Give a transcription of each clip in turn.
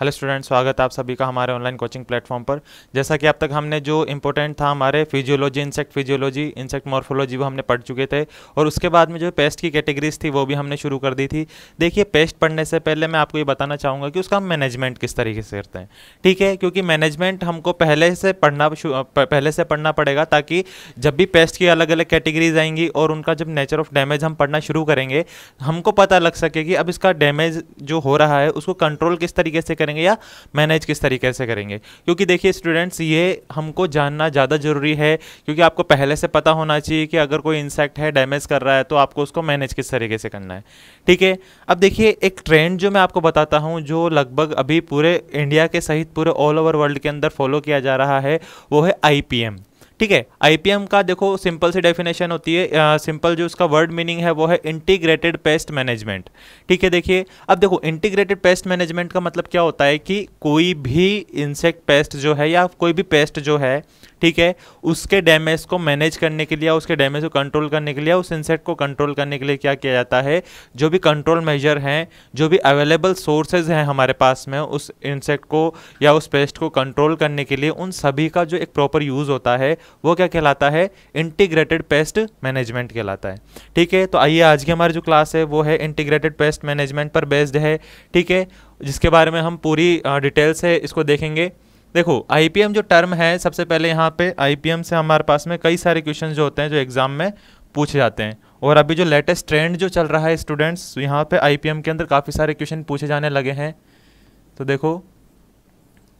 hello student स्वागत आप सभी का हमारे ऑनलाइन कोचिंग प्लेटफॉर्म पर जैसा कि अब तक हमने जो इंपॉर्टेंट था हमारे physiology insect physiology insect morphology वो हमने पढ़ चुके थे और उसके बाद में जो पेस्ट की कैटेगरीज थी वो भी हमने शुरू कर दी थी देखिए पेस्ट पढ़ने से पहले मैं आपको ये बताना चाहूँगा कि उसका हम मैनेजमेंट किस तरीके से करते हैं ठीक है क्योंकि मैनेजमेंट हमको पहले से पढ़ना पहले से पढ़ना पड़ेगा ताकि जब भी पेस्ट की अलग अलग कैटेगरीज आएंगी और उनका जब नेचर ऑफ डैमेज हम पढ़ना शुरू करेंगे हमको पता लग सके कि अब इसका डैमेज जो हो रहा है उसको कंट्रोल किस तरीके से करें करेंगे या मैनेज किस तरीके से करेंगे क्योंकि देखिए स्टूडेंट्स ये हमको जानना ज़्यादा ज़रूरी है क्योंकि आपको पहले से पता होना चाहिए कि अगर कोई इंसेक्ट है डैमेज कर रहा है तो आपको उसको मैनेज किस तरीके से करना है ठीक है अब देखिए एक ट्रेंड जो मैं आपको बताता हूँ जो लगभग अभी पूरे इंडिया के सहित पूरे ऑल ओवर वर्ल्ड के अंदर फॉलो किया जा रहा है वो है आई ठीक है आईपीएम का देखो सिंपल सी डेफिनेशन होती है सिंपल जो उसका वर्ड मीनिंग है वो है इंटीग्रेटेड पेस्ट मैनेजमेंट ठीक है देखिए अब देखो इंटीग्रेटेड पेस्ट मैनेजमेंट का मतलब क्या होता है कि कोई भी इंसेक्ट पेस्ट जो है या कोई भी पेस्ट जो है ठीक है उसके डैमेज को मैनेज करने के लिए उसके डैमेज को कंट्रोल करने के लिए उस इंसेक्ट को कंट्रोल करने के लिए क्या किया जाता है जो भी कंट्रोल मेजर हैं जो भी अवेलेबल सोर्सेज हैं हमारे पास में उस इंसेक्ट को या उस पेस्ट को कंट्रोल करने के लिए उन सभी का जो एक प्रॉपर यूज़ होता है वो क्या कहलाता है इंटीग्रेटेड पेस्ट मैनेजमेंट कहलाता है ठीक है तो आइए आज की हमारी जो क्लास है वो है इंटीग्रेटेड पेस्ट मैनेजमेंट पर बेस्ड है ठीक है जिसके बारे में हम पूरी डिटेल से इसको देखेंगे देखो आईपीएम जो टर्म है सबसे पहले यहाँ पे आईपीएम से हमारे पास में कई सारे क्वेश्चन जो होते हैं जो एग्ज़ाम में पूछे जाते हैं और अभी जो लेटेस्ट ट्रेंड जो चल रहा है स्टूडेंट्स यहाँ पे आईपीएम के अंदर काफ़ी सारे क्वेश्चन पूछे जाने लगे हैं तो देखो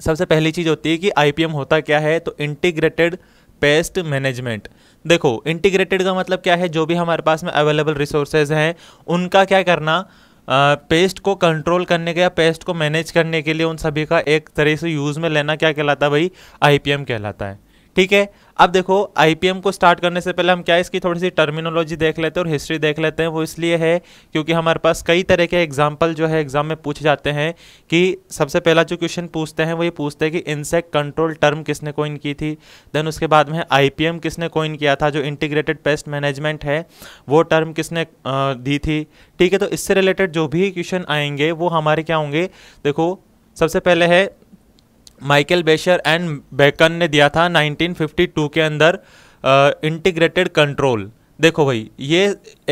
सबसे पहली चीज़ होती है कि आईपीएम होता क्या है तो इंटीग्रेटेड पेस्ट मैनेजमेंट देखो इंटीग्रेटेड का मतलब क्या है जो भी हमारे पास में अवेलेबल रिसोर्सेज हैं उनका क्या करना पेस्ट को कंट्रोल करने के या पेस्ट को मैनेज करने के लिए उन सभी का एक तरह से यूज़ में लेना क्या कहलाता है भाई आई कहलाता है ठीक है अब देखो आई को स्टार्ट करने से पहले हम क्या इसकी थोड़ी सी टर्मिनोलॉजी देख लेते हैं और हिस्ट्री देख लेते हैं वो इसलिए है क्योंकि हमारे पास कई तरह के एग्जाम्पल जो है एग्जाम में पूछे जाते हैं कि सबसे पहला जो क्वेश्चन पूछते हैं वो ये पूछते हैं कि इंसेक्ट कंट्रोल टर्म किसने कोइन की थी देन उसके बाद में आई किसने कोइन किया था जो इंटीग्रेटेड पेस्ट मैनेजमेंट है वो टर्म किसने दी थी ठीक है तो इससे रिलेटेड जो भी क्वेश्चन आएंगे वो हमारे क्या होंगे देखो सबसे पहले है माइकल बेशर एंड बेकन ने दिया था 1952 के अंदर इंटीग्रेटेड कंट्रोल देखो भाई ये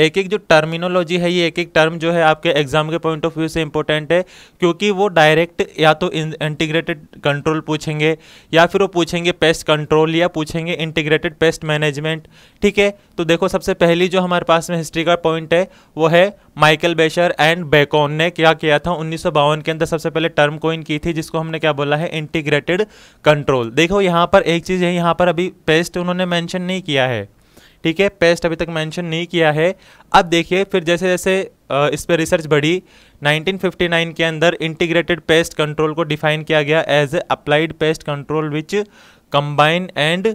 एक एक जो टर्मिनोलॉजी है ये एक एक टर्म जो है आपके एग्जाम के पॉइंट ऑफ व्यू से इंपॉर्टेंट है क्योंकि वो डायरेक्ट या तो इंटीग्रेटेड कंट्रोल पूछेंगे या फिर वो पूछेंगे पेस्ट कंट्रोल या पूछेंगे इंटीग्रेटेड पेस्ट मैनेजमेंट ठीक है तो देखो सबसे पहली जो हमारे पास में हिस्ट्री का पॉइंट है वो है माइकल बेशर एंड बेकॉन ने क्या किया था उन्नीस के अंदर सबसे पहले टर्म कोइन की थी जिसको हमने क्या बोला है इंटीग्रेटेड कंट्रोल देखो यहाँ पर एक चीज़ है यहाँ पर अभी पेस्ट उन्होंने मैंशन नहीं किया है ठीक है पेस्ट अभी तक मेंशन नहीं किया है अब देखिए फिर जैसे जैसे इस पर रिसर्च बढ़ी 1959 के अंदर इंटीग्रेटेड पेस्ट कंट्रोल को डिफाइन किया गया as a applied pest control which combine and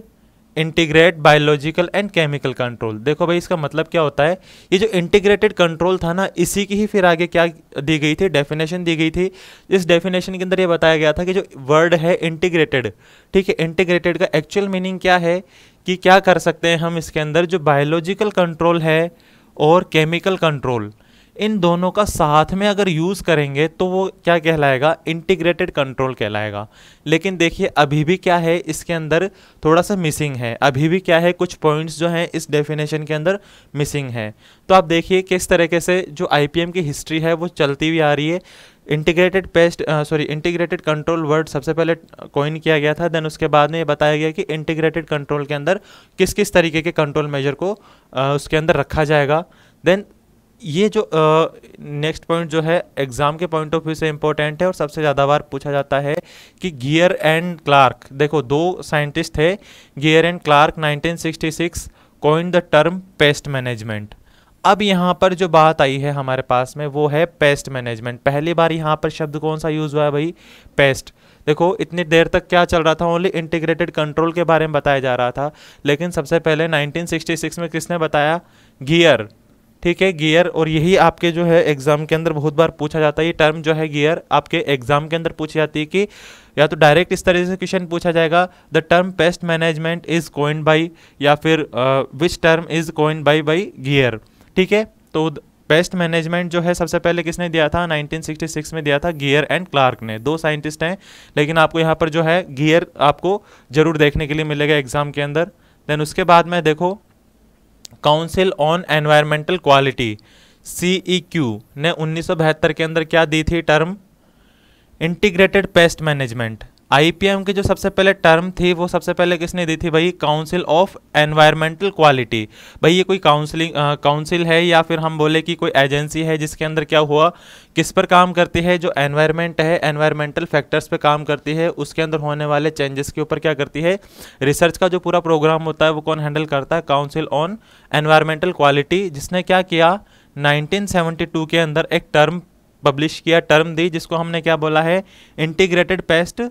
integrate biological and chemical control देखो भाई इसका मतलब क्या होता है ये जो इंटीग्रेटेड कंट्रोल था ना इसी की ही फिर आगे क्या दी गई थी डेफिनेशन दी गई थी इस डेफिनेशन के अंदर ये बताया गया था कि जो वर्ड है इंटीग्रेटेड ठीक है इंटीग्रेटेड का एक्चुअल मीनिंग क्या है कि क्या कर सकते हैं हम इसके अंदर जो बायोलॉजिकल कंट्रोल है और केमिकल कंट्रोल इन दोनों का साथ में अगर यूज़ करेंगे तो वो क्या कहलाएगा इंटीग्रेटेड कंट्रोल कहलाएगा लेकिन देखिए अभी भी क्या है इसके अंदर थोड़ा सा मिसिंग है अभी भी क्या है कुछ पॉइंट्स जो हैं इस डेफिनेशन के अंदर मिसिंग है तो आप देखिए किस तरीके से जो आई की हिस्ट्री है वो चलती हुई आ रही है integrated pest sorry integrated control word सबसे पहले कॉइन uh, किया गया था देन उसके बाद में ये बताया गया कि इंटीग्रेटेड कंट्रोल के अंदर किस किस तरीके के कंट्रोल मेजर को uh, उसके अंदर रखा जाएगा देन ये जो नेक्स्ट uh, पॉइंट जो है एग्ज़ाम के पॉइंट ऑफ व्यू से इम्पोर्टेंट है और सबसे ज़्यादा बार पूछा जाता है कि गियर एंड क्लार्क देखो दो साइंटिस्ट थे Geier and Clark 1966 coin the term pest management अब यहाँ पर जो बात आई है हमारे पास में वो है पेस्ट मैनेजमेंट पहली बार यहाँ पर शब्द कौन सा यूज़ हुआ है भाई पेस्ट देखो इतनी देर तक क्या चल रहा था ओनली इंटीग्रेटेड कंट्रोल के बारे में बताया जा रहा था लेकिन सबसे पहले 1966 में किसने बताया गियर ठीक है गियर और यही आपके जो है एग्ज़ाम के अंदर बहुत बार पूछा जाता है ये टर्म जो है गियर आपके एग्ज़ाम के अंदर पूछी जाती है कि या तो डायरेक्ट इस तरह से क्वेश्चन पूछा जाएगा the term pest management is coined by या फिर which term is coined by by Geier ठीक है तो बेस्ट मैनेजमेंट जो है सबसे पहले किसने दिया था 1966 में दिया था गियर एंड क्लार्क ने दो साइंटिस्ट हैं लेकिन आपको यहाँ पर जो है गियर आपको जरूर देखने के लिए मिलेगा एग्जाम के अंदर देन उसके बाद में देखो council on environmental quality C E Q ने उन्नीस के अंदर क्या दी थी term integrated pest management IPM की जो सबसे पहले टर्म थी वो सबसे पहले किसने दी थी भाई काउंसिल ऑफ एनवायरमेंटल क्वालिटी भाई ये कोई काउंसिलिंग काउंसिल है या फिर हम बोले कि कोई एजेंसी है जिसके अंदर क्या हुआ किस पर काम करती है जो एनवायरमेंट है एनवायरमेंटल फैक्टर्स पे काम करती है उसके अंदर होने वाले चेंजेस के ऊपर क्या करती है रिसर्च का जो पूरा प्रोग्राम होता है वो कौन हैंडल करता है काउंसिल ऑन एनवायरमेंटल क्वालिटी जिसने क्या किया नाइनटीन के अंदर एक टर्म पब्लिश किया टर्म दी जिसको हमने क्या बोला है इंटीग्रेटेड पेस्ट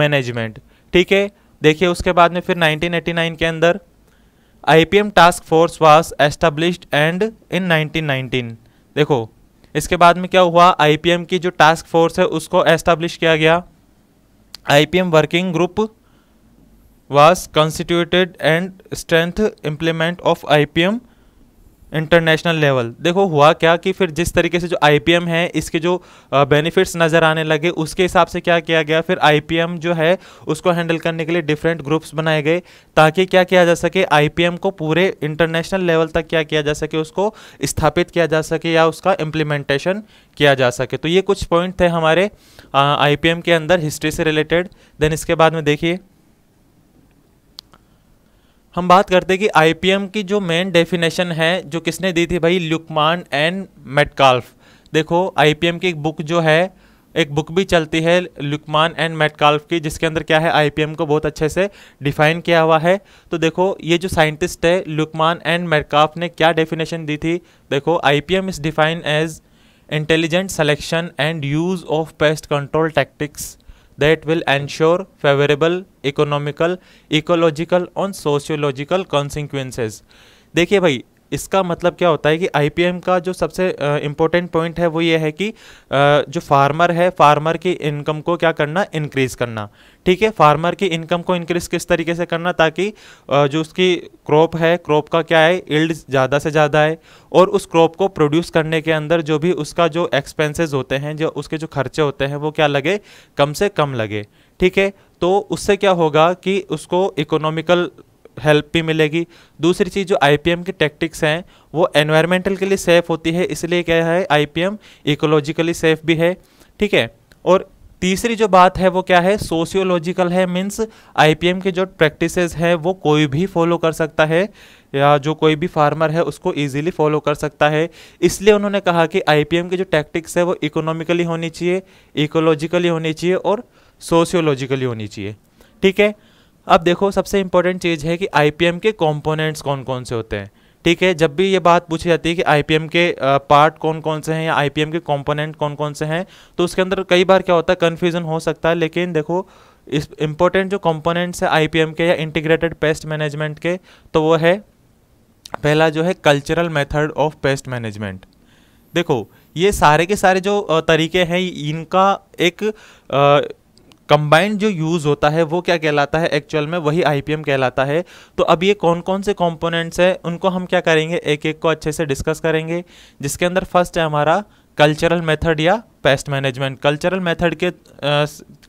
मैनेजमेंट ठीक है देखिए उसके बाद में फिर 1989 के अंदर IPM task force was established and in 1919 देखो इसके बाद में क्या हुआ आईपीएम की जो टास्क फोर्स है उसको एस्टेब्लिश किया गया IPM working group was constituted and strength implement of IPM international level देखो हुआ क्या कि फिर जिस तरीके से जो आई है इसके जो बेनिफिट्स नज़र आने लगे उसके हिसाब से क्या किया गया फिर आई जो है उसको हैंडल करने के लिए डिफरेंट ग्रुप्स बनाए गए ताकि क्या किया जा सके आई को पूरे इंटरनेशनल लेवल तक क्या किया जा सके उसको स्थापित किया जा सके या उसका इम्प्लीमेंटेशन किया जा सके तो ये कुछ पॉइंट थे हमारे आई के अंदर हिस्ट्री से रिलेटेड देन इसके बाद में देखिए हम बात करते हैं कि आईपीएम की जो मेन डेफिनेशन है जो किसने दी थी भाई लुकमान एंड मेटकाल्फ देखो आईपीएम की एक बुक जो है एक बुक भी चलती है लुकमान एंड मेटकाल्फ की जिसके अंदर क्या है आईपीएम को बहुत अच्छे से डिफाइन किया हुआ है तो देखो ये जो साइंटिस्ट है लुकमान एंड मेटकाल्फ ने क्या डेफिनेशन दी थी देखो IPM is define as intelligent selection and use of pest control tactics that will ensure favorable economical ecological and sociological consequences देखिए भाई इसका मतलब क्या होता है कि आईपीएम का जो सबसे इम्पोर्टेंट पॉइंट है वो ये है कि जो फार्मर है फार्मर की इनकम को क्या करना इंक्रीज़ करना ठीक है फार्मर की इनकम को इंक्रीज़ किस तरीके से करना ताकि जो उसकी क्रॉप है क्रॉप का क्या है इल्ड ज़्यादा से ज़्यादा है और उस क्रॉप को प्रोड्यूस करने के अंदर जो भी उसका जो एक्सपेंसेस होते हैं जो उसके जो खर्चे होते हैं वो क्या लगे कम से कम लगे ठीक है तो उससे क्या होगा कि उसको इकोनॉमिकल हेल्प भी मिलेगी दूसरी चीज़ जो आई की टेक्टिक्स हैं वो एनवायरमेंटल के लिए सेफ़ होती है इसलिए क्या है आई इकोलॉजिकली सेफ़ भी है ठीक है और तीसरी जो बात है वो क्या है सोशियोलॉजिकल है मीन्स आईपीएम के जो प्रैक्टिसेस हैं वो कोई भी फॉलो कर सकता है या जो कोई भी फार्मर है उसको इजीली फॉलो कर सकता है इसलिए उन्होंने कहा कि आईपीएम के जो टैक्टिक्स है वो इकोनॉमिकली होनी चाहिए इकोलॉजिकली होनी चाहिए और सोशियोलॉजिकली होनी चाहिए ठीक है अब देखो सबसे इंपॉर्टेंट चीज़ है कि आई के कॉम्पोनेंट्स कौन कौन से होते हैं ठीक है जब भी ये बात पूछी जाती है कि आई के पार्ट कौन कौन से हैं या आई के कॉम्पोनेंट कौन कौन से हैं तो उसके अंदर कई बार क्या होता है कन्फ्यूज़न हो सकता है लेकिन देखो इस इम्पोर्टेंट जो कॉम्पोनेंट्स है आई के या इंटीग्रेटेड पेस्ट मैनेजमेंट के तो वो है पहला जो है cultural method of pest management देखो ये सारे के सारे जो तरीके हैं इनका एक कंबाइंड जो यूज़ होता है वो क्या कहलाता है एक्चुअल में वही आई कहलाता है तो अब ये कौन कौन से कॉम्पोनेंट्स हैं उनको हम क्या करेंगे एक एक को अच्छे से डिस्कस करेंगे जिसके अंदर फर्स्ट है हमारा कल्चरल मेथड या पेस्ट मैनेजमेंट कल्चरल मेथड के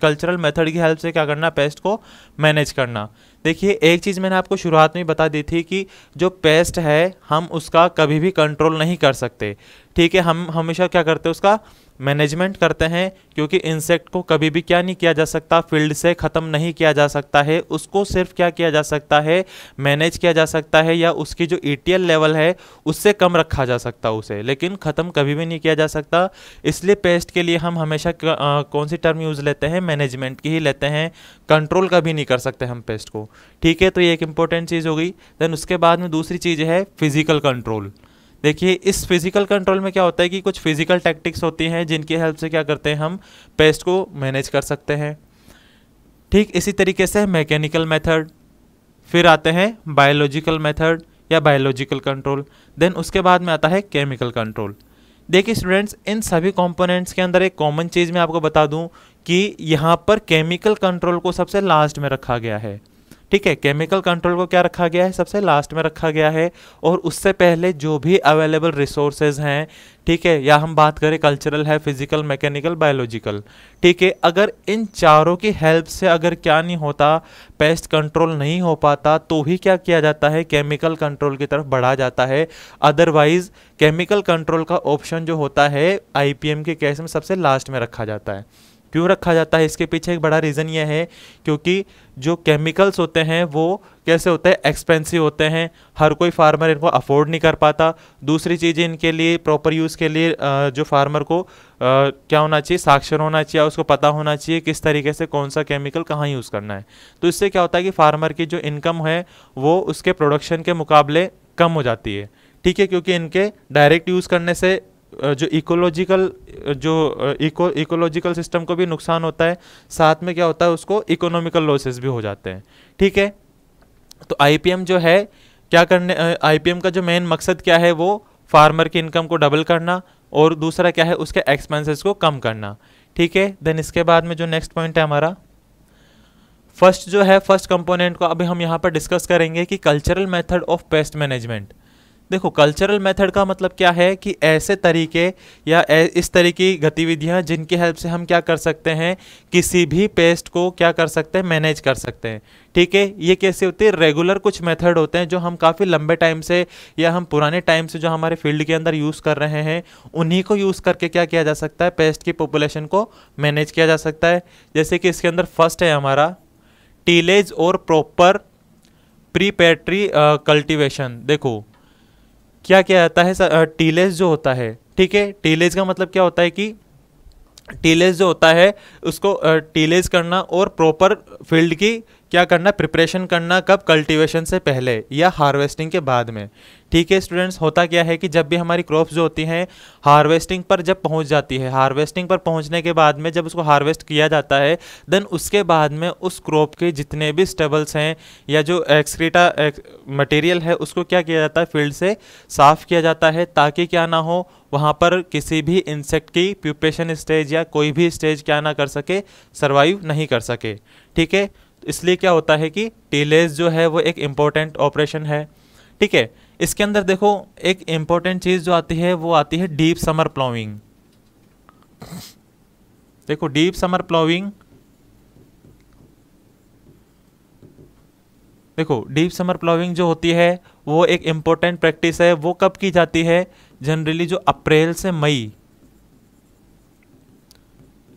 कल्चरल मेथड की हेल्प से क्या करना पेस्ट को मैनेज करना देखिए एक चीज़ मैंने आपको शुरुआत में बता दी थी कि जो पेस्ट है हम उसका कभी भी कंट्रोल नहीं कर सकते ठीक है हम हमेशा क्या करते हैं उसका मैनेजमेंट करते हैं क्योंकि इंसेक्ट को कभी भी क्या नहीं किया जा सकता फील्ड से ख़त्म नहीं किया जा सकता है उसको सिर्फ क्या किया जा सकता है मैनेज किया जा सकता है या उसकी जो ई लेवल है उससे कम रखा जा सकता उसे लेकिन ख़त्म कभी भी नहीं किया जा सकता इसलिए पेस्ट के लिए हम हमेशा कौन सी टर्म यूज़ लेते हैं मैनेजमेंट की ही लेते हैं कंट्रोल कभी नहीं कर सकते हम पेस्ट को ठीक है तो ये एक इंपॉर्टेंट चीज़ हो गई देन उसके बाद में दूसरी चीज़ है फिज़िकल कंट्रोल देखिए इस फिज़िकल कंट्रोल में क्या होता है कि कुछ फिज़िकल टैक्टिक्स होती हैं जिनकी हेल्प से क्या करते हैं हम पेस्ट को मैनेज कर सकते हैं ठीक इसी तरीके से मैकेनिकल मेथड फिर आते हैं बायोलॉजिकल मेथड या बायोलॉजिकल कंट्रोल देन उसके बाद में आता है केमिकल कंट्रोल देखिए स्टूडेंट्स इन सभी कंपोनेंट्स के अंदर एक कॉमन चीज़ मैं आपको बता दूं कि यहाँ पर केमिकल कंट्रोल को सबसे लास्ट में रखा गया है ठीक है केमिकल कंट्रोल को क्या रखा गया है सबसे लास्ट में रखा गया है और उससे पहले जो भी अवेलेबल रिसोर्सेज हैं ठीक है या हम बात करें कल्चरल है फिजिकल मैकेनिकल बायोलॉजिकल ठीक है अगर इन चारों की हेल्प से अगर क्या नहीं होता पेस्ट कंट्रोल नहीं हो पाता तो ही क्या किया जाता है केमिकल कंट्रोल की तरफ बढ़ा जाता है अदरवाइज केमिकल कंट्रोल का ऑप्शन जो होता है आईपीएम के केस में सबसे लास्ट में रखा जाता है क्यों रखा जाता है इसके पीछे एक बड़ा रीज़न ये है क्योंकि जो केमिकल्स होते हैं वो कैसे होते हैं एक्सपेंसिव होते हैं हर कोई फार्मर इनको अफोर्ड नहीं कर पाता दूसरी चीज़ इनके लिए प्रॉपर यूज़ के लिए जो फार्मर को क्या होना चाहिए साक्षर होना चाहिए उसको पता होना चाहिए किस तरीके से कौन सा केमिकल कहाँ यूज़ करना है तो इससे क्या होता है कि फार्मर की जो इनकम है वो उसके प्रोडक्शन के मुकाबले कम हो जाती है ठीक है क्योंकि इनके डायरेक्ट यूज़ करने से जो इकोलॉजिकल जो इको इकोलॉजिकल सिस्टम को भी नुकसान होता है साथ में क्या होता है उसको इकोनॉमिकल लॉसेस भी हो जाते हैं ठीक है तो आईपीएम जो है क्या करने आईपीएम का जो मेन मकसद क्या है वो फार्मर की इनकम को डबल करना और दूसरा क्या है उसके एक्सपेंसेस को कम करना ठीक है देन इसके बाद में जो नेक्स्ट पॉइंट है हमारा फर्स्ट जो है फर्स्ट कंपोनेंट को अभी हम यहाँ पर डिस्कस करेंगे कि cultural method of pest management देखो कल्चरल मेथड का मतलब क्या है कि ऐसे तरीके या इस तरह की गतिविधियाँ जिनकी हेल्प से हम क्या कर सकते हैं किसी भी पेस्ट को क्या कर सकते हैं मैनेज कर सकते हैं ठीक है ये कैसे होते हैं रेगुलर कुछ मेथड होते हैं जो हम काफ़ी लंबे टाइम से या हम पुराने टाइम से जो हमारे फील्ड के अंदर यूज़ कर रहे हैं उन्हीं को यूज़ करके क्या किया जा सकता है पेस्ट की पॉपुलेशन को मैनेज किया जा सकता है जैसे कि इसके अंदर फर्स्ट है हमारा टीलेज और प्रॉपर प्रीपेट्री कल्टिवेशन देखो क्या क्या आता है टीलेस जो होता है ठीक है टीलेज का मतलब क्या होता है कि टीलेज जो होता है उसको टीलेज करना और प्रॉपर फील्ड की क्या करना प्रिपरेशन करना कब कल्टीवेशन से पहले या हार्वेस्टिंग के बाद में ठीक है स्टूडेंट्स होता क्या है कि जब भी हमारी क्रॉप्स जो होती हैं हार्वेस्टिंग पर जब पहुंच जाती है हार्वेस्टिंग पर पहुंचने के बाद में जब उसको हार्वेस्ट किया जाता है देन उसके बाद में उस क्रॉप के जितने भी स्टेबल्स हैं या जो एक्सक्रीटा एक, मटेरियल है उसको क्या किया जाता है फील्ड से साफ़ किया जाता है ताकि क्या ना हो वहाँ पर किसी भी इंसेक्ट की प्यूपेशन स्टेज या कोई भी स्टेज क्या ना कर सके सर्वाइव नहीं कर सके ठीक है इसलिए क्या होता है कि टीलेस जो है वो एक इम्पोर्टेंट ऑपरेशन है ठीक है इसके अंदर देखो एक इम्पोर्टेंट चीज़ जो आती है वो आती है डीप समर प्लॉविंग देखो डीप समर प्लॉविंग देखो डीप समर प्लॉविंग जो होती है वो एक इम्पोर्टेंट प्रैक्टिस है वो कब की जाती है जनरली जो अप्रैल से मई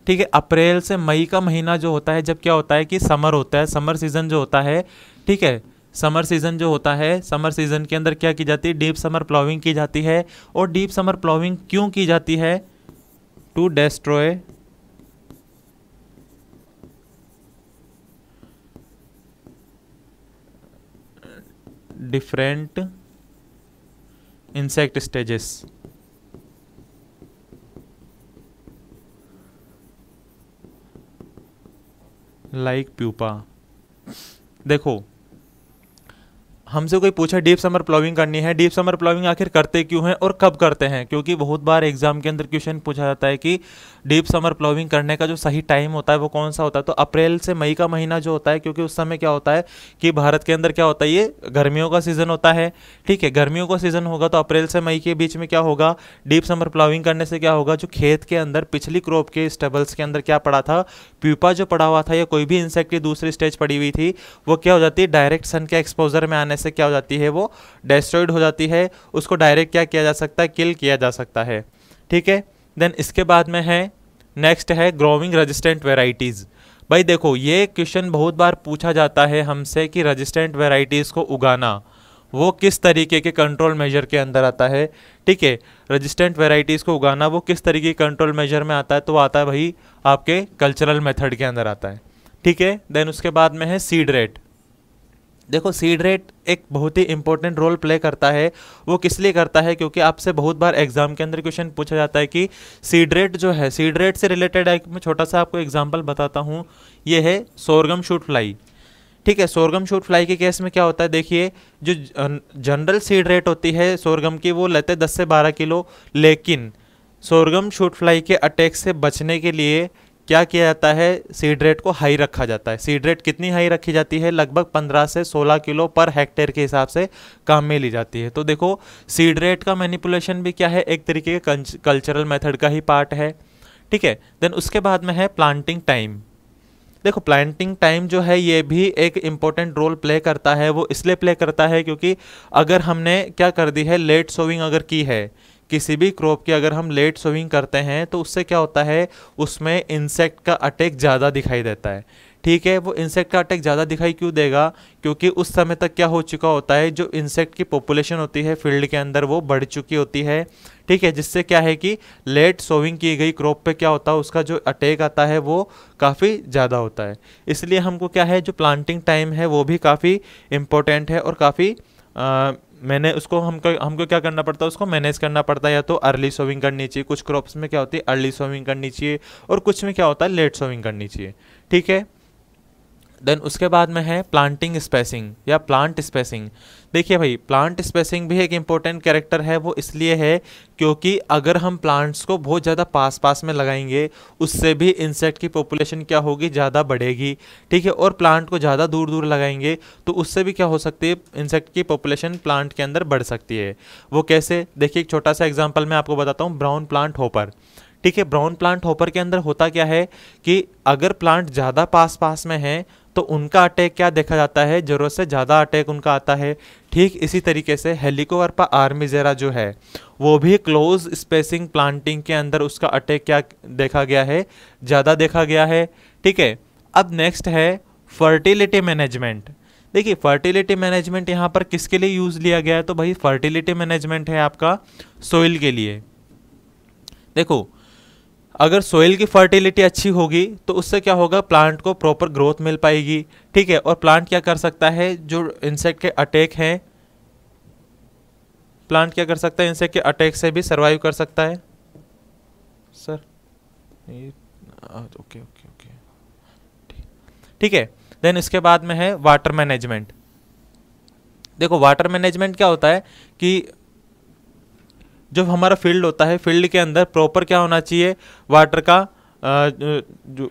ठीक है अप्रैल से मई का महीना जो होता है जब क्या होता है कि समर होता है समर सीज़न जो होता है ठीक है समर सीज़न जो होता है समर सीज़न के अंदर क्या की जाती है डीप समर प्लाविंग की जाती है और डीप समर प्लाविंग क्यों की जाती है to destroy different insect stages like pupa देखो हमसे कोई पूछा डीप समर प्लॉविंग करनी है डीप समर प्लॉविंग आखिर करते क्यों हैं और कब करते हैं क्योंकि बहुत बार एग्जाम के अंदर क्वेश्चन पूछा जाता है कि डीप समर प्लॉविंग करने का जो सही टाइम होता है वो कौन सा होता है तो अप्रैल से मई का महीना जो होता है क्योंकि उस समय क्या होता है कि भारत के अंदर क्या होता है ये गर्मियों का सीज़न होता है ठीक है गर्मियों का सीज़न होगा तो अप्रैल से मई के बीच में क्या होगा डीप समर प्लॉविंग करने से क्या होगा जो खेत के अंदर पिछली क्रॉप के स्टेबल्स के अंदर क्या पड़ा था प्यूपा जो पड़ा हुआ था या कोई भी इंसेक्ट की दूसरी स्टेज पड़ी हुई थी वो क्या हो जाती है डायरेक्ट सन के एक्सपोजर में आने से क्या हो जाती है वो डेस्ट्रॉयड हो जाती है उसको डायरेक्ट क्या किया जा सकता है किल किया जा सकता है ठीक है देन इसके बाद में है नेक्स्ट है ग्रोविंग रजिस्टेंट वेराइटीज़ भाई देखो ये क्वेश्चन बहुत बार पूछा जाता है हमसे कि रजिस्टेंट वेराइटीज़ को उगाना वो किस तरीके के कंट्रोल मेजर के अंदर आता है ठीक है रजिस्टेंट वेराइटीज़ को उगाना वो किस तरीके के कंट्रोल मेजर में आता है तो आता है भाई आपके कल्चरल मेथड के अंदर आता है ठीक है देन उसके बाद में है सीड रेट देखो सीड रेट एक बहुत ही इंपॉर्टेंट रोल प्ले करता है वो किस लिए करता है क्योंकि आपसे बहुत बार एग्जाम के अंदर क्वेश्चन पूछा जाता है कि सीड रेट जो है सीड रेट से रिलेटेड एक मैं छोटा सा आपको एग्जाम्पल बताता हूँ ये है सोरगम शूट फ्लाई ठीक है सोरगम शूट फ्लाई के केस में क्या होता है देखिए जो जनरल सीड रेट होती है सोरगम की वो लेते हैं दस से बारह किलो लेकिन सोरगम शूट फ्लाई के अटैक से बचने के लिए क्या किया जाता है सीड रेट को हाई रखा जाता है सीड रेट कितनी हाई रखी जाती है लगभग 15 से 16 किलो पर हेक्टेयर के हिसाब से काम में ली जाती है तो देखो सीड रेट का मैनिपुलेशन भी क्या है एक तरीके के कल्चरल मेथड का ही पार्ट है ठीक है देन उसके बाद में है प्लांटिंग टाइम देखो प्लांटिंग टाइम जो है ये भी एक इम्पोर्टेंट रोल प्ले करता है वो इसलिए प्ले करता है क्योंकि अगर हमने क्या कर दी है लेट सोविंग अगर की है किसी भी क्रॉप की अगर हम लेट सोइंग करते हैं तो उससे क्या होता है उसमें इंसेक्ट का अटैक ज़्यादा दिखाई देता है ठीक है वो इंसेक्ट का अटैक ज़्यादा दिखाई क्यों देगा क्योंकि उस समय तक क्या हो चुका होता है जो इंसेक्ट की पॉपुलेशन होती है फील्ड के अंदर वो बढ़ चुकी होती है ठीक है जिससे क्या है कि लेट सोविंग की गई क्रॉप पे क्या होता है उसका जो अटैक आता है वो काफ़ी ज़्यादा होता है इसलिए हमको क्या है जो प्लांटिंग टाइम है वो भी काफ़ी इम्पोर्टेंट है और काफ़ी मैंने उसको हमको हमको क्या करना पड़ता है उसको मैनेज करना पड़ता है या तो अर्ली सोविंग करनी चाहिए कुछ क्रॉप्स में क्या होती है अर्ली सोविंग करनी चाहिए और कुछ में क्या होता है लेट सोविंग करनी चाहिए ठीक है देन उसके बाद में है प्लांटिंग स्पेसिंग या प्लांट स्पेसिंग देखिए भाई प्लांट स्पेसिंग भी एक इम्पोर्टेंट कैरेक्टर है वो इसलिए है क्योंकि अगर हम प्लांट्स को बहुत ज़्यादा पास पास में लगाएंगे उससे भी इंसेक्ट की पॉपुलेशन क्या होगी ज़्यादा बढ़ेगी ठीक है और प्लांट को ज़्यादा दूर दूर लगाएंगे तो उससे भी क्या हो सकती है इंसेक्ट की पॉपुलेशन प्लांट के अंदर बढ़ सकती है वो कैसे देखिए एक छोटा सा एग्जाम्पल मैं आपको बताता हूँ ब्राउन प्लांट होपर ठीक है ब्राउन प्लांट होपर के अंदर होता क्या है कि अगर प्लांट ज़्यादा पास पास में है तो उनका अटैक क्या देखा जाता है ज़रूरत से ज़्यादा अटैक उनका आता है ठीक इसी तरीके से आर्मी जेरा जो है वो भी क्लोज स्पेसिंग प्लांटिंग के अंदर उसका अटैक क्या देखा गया है ज़्यादा देखा गया है ठीक है अब नेक्स्ट है फर्टिलिटी मैनेजमेंट देखिए फर्टिलिटी मैनेजमेंट यहाँ पर किसके लिए यूज़ लिया गया है तो भाई फर्टिलिटी मैनेजमेंट है आपका सोइल के लिए देखो अगर सोइल की फर्टिलिटी अच्छी होगी तो उससे क्या होगा प्लांट को प्रॉपर ग्रोथ मिल पाएगी ठीक है और प्लांट क्या कर सकता है जो इंसेक्ट के अटैक हैं प्लांट क्या कर सकता है इंसेक्ट के अटैक से भी सर्वाइव कर सकता है सर ओके ओके ओके ठीक है देन इसके बाद में है वाटर मैनेजमेंट देखो वाटर मैनेजमेंट क्या होता है कि जो हमारा फील्ड होता है फील्ड के अंदर प्रॉपर क्या होना चाहिए वाटर का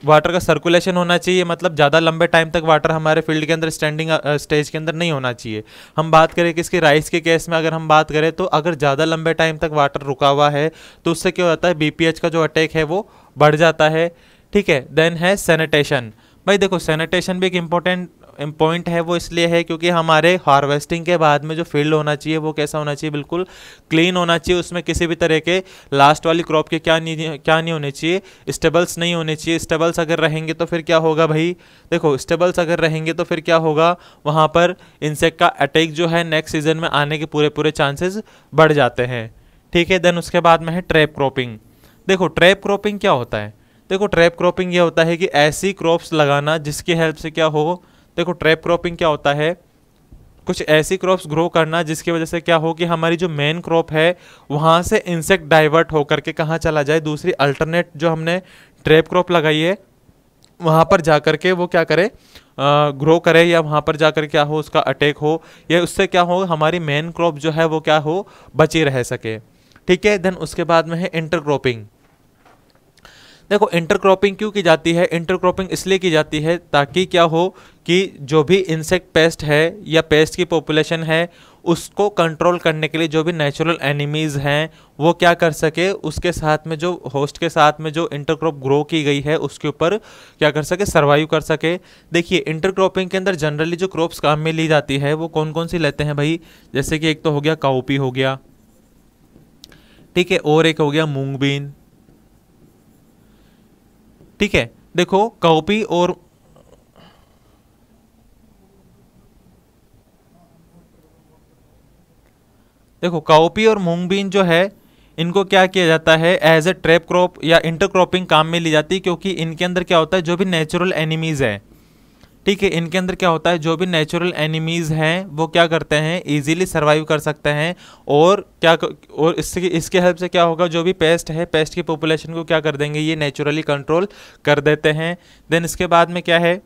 वाटर का सर्कुलेशन होना चाहिए मतलब ज़्यादा लंबे टाइम तक वाटर हमारे फील्ड के अंदर स्टैंडिंग स्टेज के अंदर नहीं होना चाहिए हम बात करें कि इसके राइस के केस में अगर हम बात करें तो अगर ज़्यादा लंबे टाइम तक वाटर रुका हुआ है तो उससे क्या होता है बी का जो अटैक है वो बढ़ जाता है ठीक है देन है सैनिटेशन भाई देखो सैनिटेशन भी एक इम्पॉर्टेंट पॉइंट है वो इसलिए है क्योंकि हमारे हार्वेस्टिंग के बाद में जो फील्ड होना चाहिए वो कैसा होना चाहिए बिल्कुल क्लीन होना चाहिए उसमें किसी भी तरह के लास्ट वाली क्रॉप के क्या नहीं क्या नहीं होने चाहिए स्टेबल्स नहीं होने चाहिए स्टेबल्स अगर रहेंगे तो फिर क्या होगा भाई देखो स्टेबल्स अगर रहेंगे तो फिर क्या होगा वहाँ पर इंसेक्ट का अटैक जो है नेक्स्ट सीजन में आने के पूरे पूरे चांसेस बढ़ जाते हैं ठीक है देन उसके बाद में है ट्रैप क्रॉपिंग देखो ट्रैप क्रॉपिंग क्या होता है देखो ट्रैप क्रॉपिंग ये होता है कि ऐसी क्रॉप्स लगाना जिसकी हेल्प से क्या हो देखो ट्रैप क्रॉपिंग क्या होता है कुछ ऐसी क्रॉप्स ग्रो करना जिसकी वजह से क्या हो कि हमारी जो मेन क्रॉप है वहाँ से इंसेक्ट डाइवर्ट होकर के कहाँ चला जाए दूसरी अल्टरनेट जो हमने ट्रैप क्रॉप लगाई है वहाँ पर जा कर के वो क्या करे ग्रो करे या वहाँ पर जाकर क्या हो उसका अटैक हो या उससे क्या हो हमारी मेन क्रॉप जो है वो क्या हो बची रह सके ठीक है देन उसके बाद में है इंटरक्रॉपिंग देखो इंटरक्रॉपिंग क्यों की जाती है इंटरक्रॉपिंग इसलिए की जाती है ताकि क्या हो कि जो भी इंसेक्ट पेस्ट है या पेस्ट की पॉपुलेशन है उसको कंट्रोल करने के लिए जो भी नेचुरल एनिमीज़ हैं वो क्या कर सके उसके साथ में जो होस्ट के साथ में जो इंटरक्रॉप ग्रो की गई है उसके ऊपर क्या कर सके सर्वाइव कर सके देखिए इंटरक्रॉपिंग के अंदर जनरली जो क्रॉप्स काम में ली जाती है वो कौन कौन सी लेते हैं भाई जैसे कि एक तो हो गया काउपी हो गया ठीक है और एक हो गया मूंगबीन ठीक है देखो काउपी और देखो काउपी और मूंग बीन जो है इनको क्या किया जाता है एज ए ट्रेप क्रॉप या इंटर क्रॉपिंग काम में ली जाती है क्योंकि इनके अंदर क्या होता है जो भी नेचुरल एनिमीज है ठीक है इनके अंदर क्या होता है जो भी नेचुरल एनिमीज़ हैं वो क्या करते हैं इजीली सर्वाइव कर सकते हैं और क्या और इससे इसके हेल्प से क्या होगा जो भी पेस्ट है पेस्ट की पॉपुलेशन को क्या कर देंगे ये नेचुरली कंट्रोल कर देते हैं देन इसके बाद में क्या है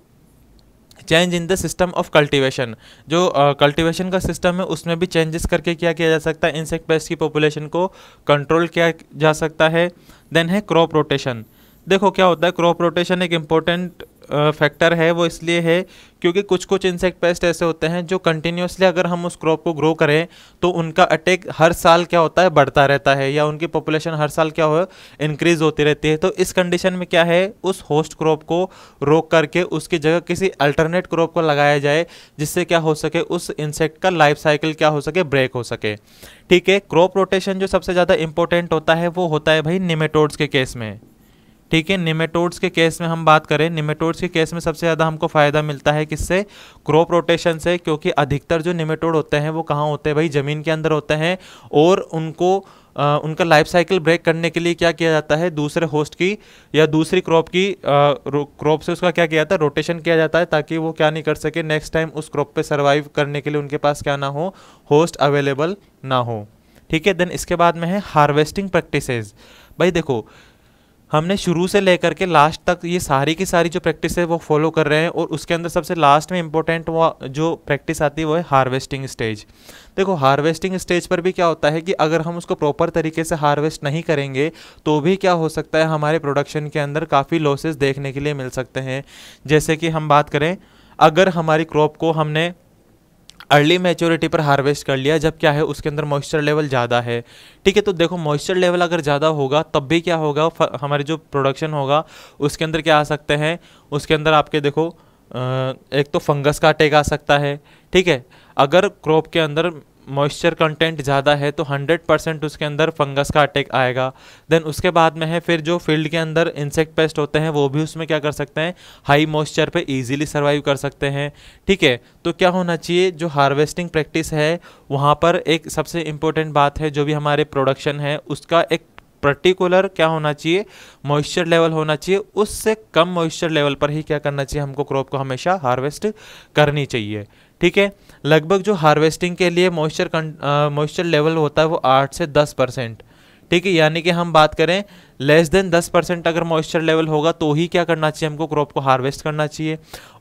change in the system of cultivation जो कल्टीवेशन uh, का सिस्टम है उसमें भी चेंजेस करके क्या किया जा सकता है इंसेक्ट पेस्ट की पॉपुलेशन को कंट्रोल किया जा सकता है देन है क्रॉप रोटेशन देखो क्या होता है क्रॉप रोटेशन एक इम्पोर्टेंट फैक्टर है वो इसलिए है क्योंकि कुछ कुछ इंसेक्ट पेस्ट ऐसे होते हैं जो कंटिन्यूसली अगर हम उस क्रॉप को ग्रो करें तो उनका अटैक हर साल क्या होता है बढ़ता रहता है या उनकी पॉपुलेशन हर साल क्या हो इंक्रीज होती रहती है तो इस कंडीशन में क्या है उस होस्ट क्रॉप को रोक करके उसकी जगह किसी अल्टरनेट क्रॉप को लगाया जाए जिससे क्या हो सके उस इंसेक्ट का लाइफ साइकिल क्या हो सके ब्रेक हो सके ठीक है क्रॉप रोटेशन जो सबसे ज़्यादा इंपॉर्टेंट होता है वो होता है भाई निमेटोड्स के केस में ठीक है निमेटोड्स के केस में हम बात करें निमेटोड्स के केस में सबसे ज़्यादा हमको फ़ायदा मिलता है किससे क्रॉप रोटेशन से क्योंकि अधिकतर जो निमेटोड होते हैं वो कहाँ होते हैं भाई ज़मीन के अंदर होते हैं और उनको आ, उनका लाइफ साइकिल ब्रेक करने के लिए क्या किया जाता है दूसरे होस्ट की या दूसरी क्रॉप की क्रॉप से उसका क्या किया जाता है रोटेशन किया जाता है ताकि वो क्या नहीं कर सके नेक्स्ट टाइम उस क्रॉप पर सर्वाइव करने के लिए उनके पास क्या ना हो होस्ट अवेलेबल ना हो ठीक है देन इसके बाद में है हार्वेस्टिंग प्रैक्टिसेस भाई देखो हमने शुरू से लेकर के लास्ट तक ये सारी की सारी जो प्रैक्टिस है वो फॉलो कर रहे हैं और उसके अंदर सबसे लास्ट में इम्पोर्टेंट जो प्रैक्टिस आती है वो है हार्वेस्टिंग स्टेज देखो हार्वेस्टिंग स्टेज पर भी क्या होता है कि अगर हम उसको प्रॉपर तरीके से हार्वेस्ट नहीं करेंगे तो भी क्या हो सकता है हमारे प्रोडक्शन के अंदर काफ़ी लॉसेज देखने के लिए मिल सकते हैं जैसे कि हम बात करें अगर हमारी क्रॉप को हमने अर्ली मेच्योरिटी पर हार्वेस्ट कर लिया जब क्या है उसके अंदर मॉइस्चर लेवल ज़्यादा है ठीक है तो देखो मॉइस्चर लेवल अगर ज़्यादा होगा तब भी क्या होगा हमारे जो प्रोडक्शन होगा उसके अंदर क्या आ सकते हैं उसके अंदर आपके देखो एक तो फंगस का अटैक आ सकता है ठीक है अगर क्रॉप के अंदर मॉइस्चर कंटेंट ज़्यादा है तो 100 परसेंट उसके अंदर फंगस का अटैक आएगा देन उसके बाद में है फिर जो फील्ड के अंदर इंसेक्ट पेस्ट होते हैं वो भी उसमें क्या कर सकते हैं हाई मॉइस्चर पे इजीली सर्वाइव कर सकते हैं ठीक है तो क्या होना चाहिए जो हार्वेस्टिंग प्रैक्टिस है वहाँ पर एक सबसे इम्पोर्टेंट बात है जो भी हमारे प्रोडक्शन है उसका एक पर्टिकुलर क्या होना चाहिए मॉइस्चर लेवल होना चाहिए उससे कम मॉइस्चर लेवल पर ही क्या करना चाहिए हमको क्रॉप को हमेशा हार्वेस्ट करनी चाहिए ठीक है लगभग जो हार्वेस्टिंग के लिए मॉइस्चर मॉइस्चर लेवल होता है वो आठ से दस परसेंट ठीक है यानी कि हम बात करें लेस देन 10 परसेंट अगर मॉइस्चर लेवल होगा तो ही क्या करना चाहिए हमको क्रॉप को हार्वेस्ट करना चाहिए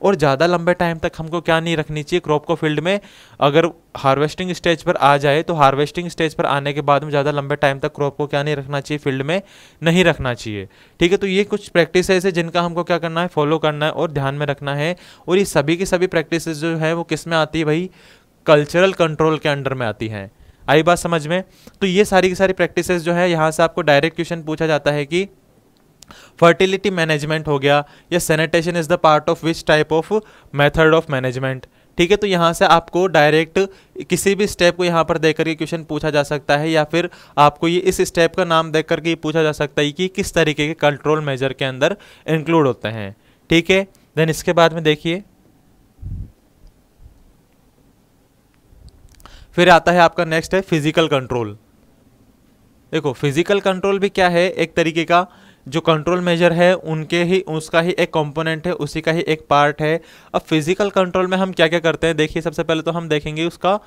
और ज़्यादा लंबे टाइम तक हमको क्या नहीं रखनी चाहिए क्रॉप को फील्ड में अगर हार्वेस्टिंग स्टेज पर आ जाए तो हार्वेस्टिंग स्टेज पर आने के बाद में ज़्यादा लंबे टाइम तक क्रॉप को क्या नहीं रखना चाहिए फील्ड में नहीं रखना चाहिए ठीक है तो ये कुछ प्रैक्टिस है जिनका हमको क्या करना है फॉलो करना है और ध्यान में रखना है और ये सभी की सभी प्रैक्टिस जो है वो किस में आती है भाई कल्चरल कंट्रोल के अंडर में आती हैं आई बात समझ में तो ये सारी की सारी प्रैक्टिस जो है यहाँ से आपको डायरेक्ट क्वेश्चन पूछा जाता है कि फर्टिलिटी मैनेजमेंट हो गया या sanitation is the part of which type of method of management ठीक है तो यहाँ से आपको डायरेक्ट किसी भी स्टेप को यहाँ पर देख करके क्वेश्चन पूछा जा सकता है या फिर आपको ये इस स्टेप का नाम देख करके पूछा जा सकता है कि किस तरीके के कंट्रोल मेजर के अंदर इंक्लूड होते हैं ठीक है देन इसके बाद में देखिए फिर आता है आपका नेक्स्ट है फिजिकल कंट्रोल देखो फिजिकल कंट्रोल भी क्या है एक तरीके का जो कंट्रोल मेजर है उनके ही उसका ही एक कंपोनेंट है उसी का ही एक पार्ट है अब फिजिकल कंट्रोल में हम क्या क्या करते हैं देखिए सबसे पहले तो हम देखेंगे उसका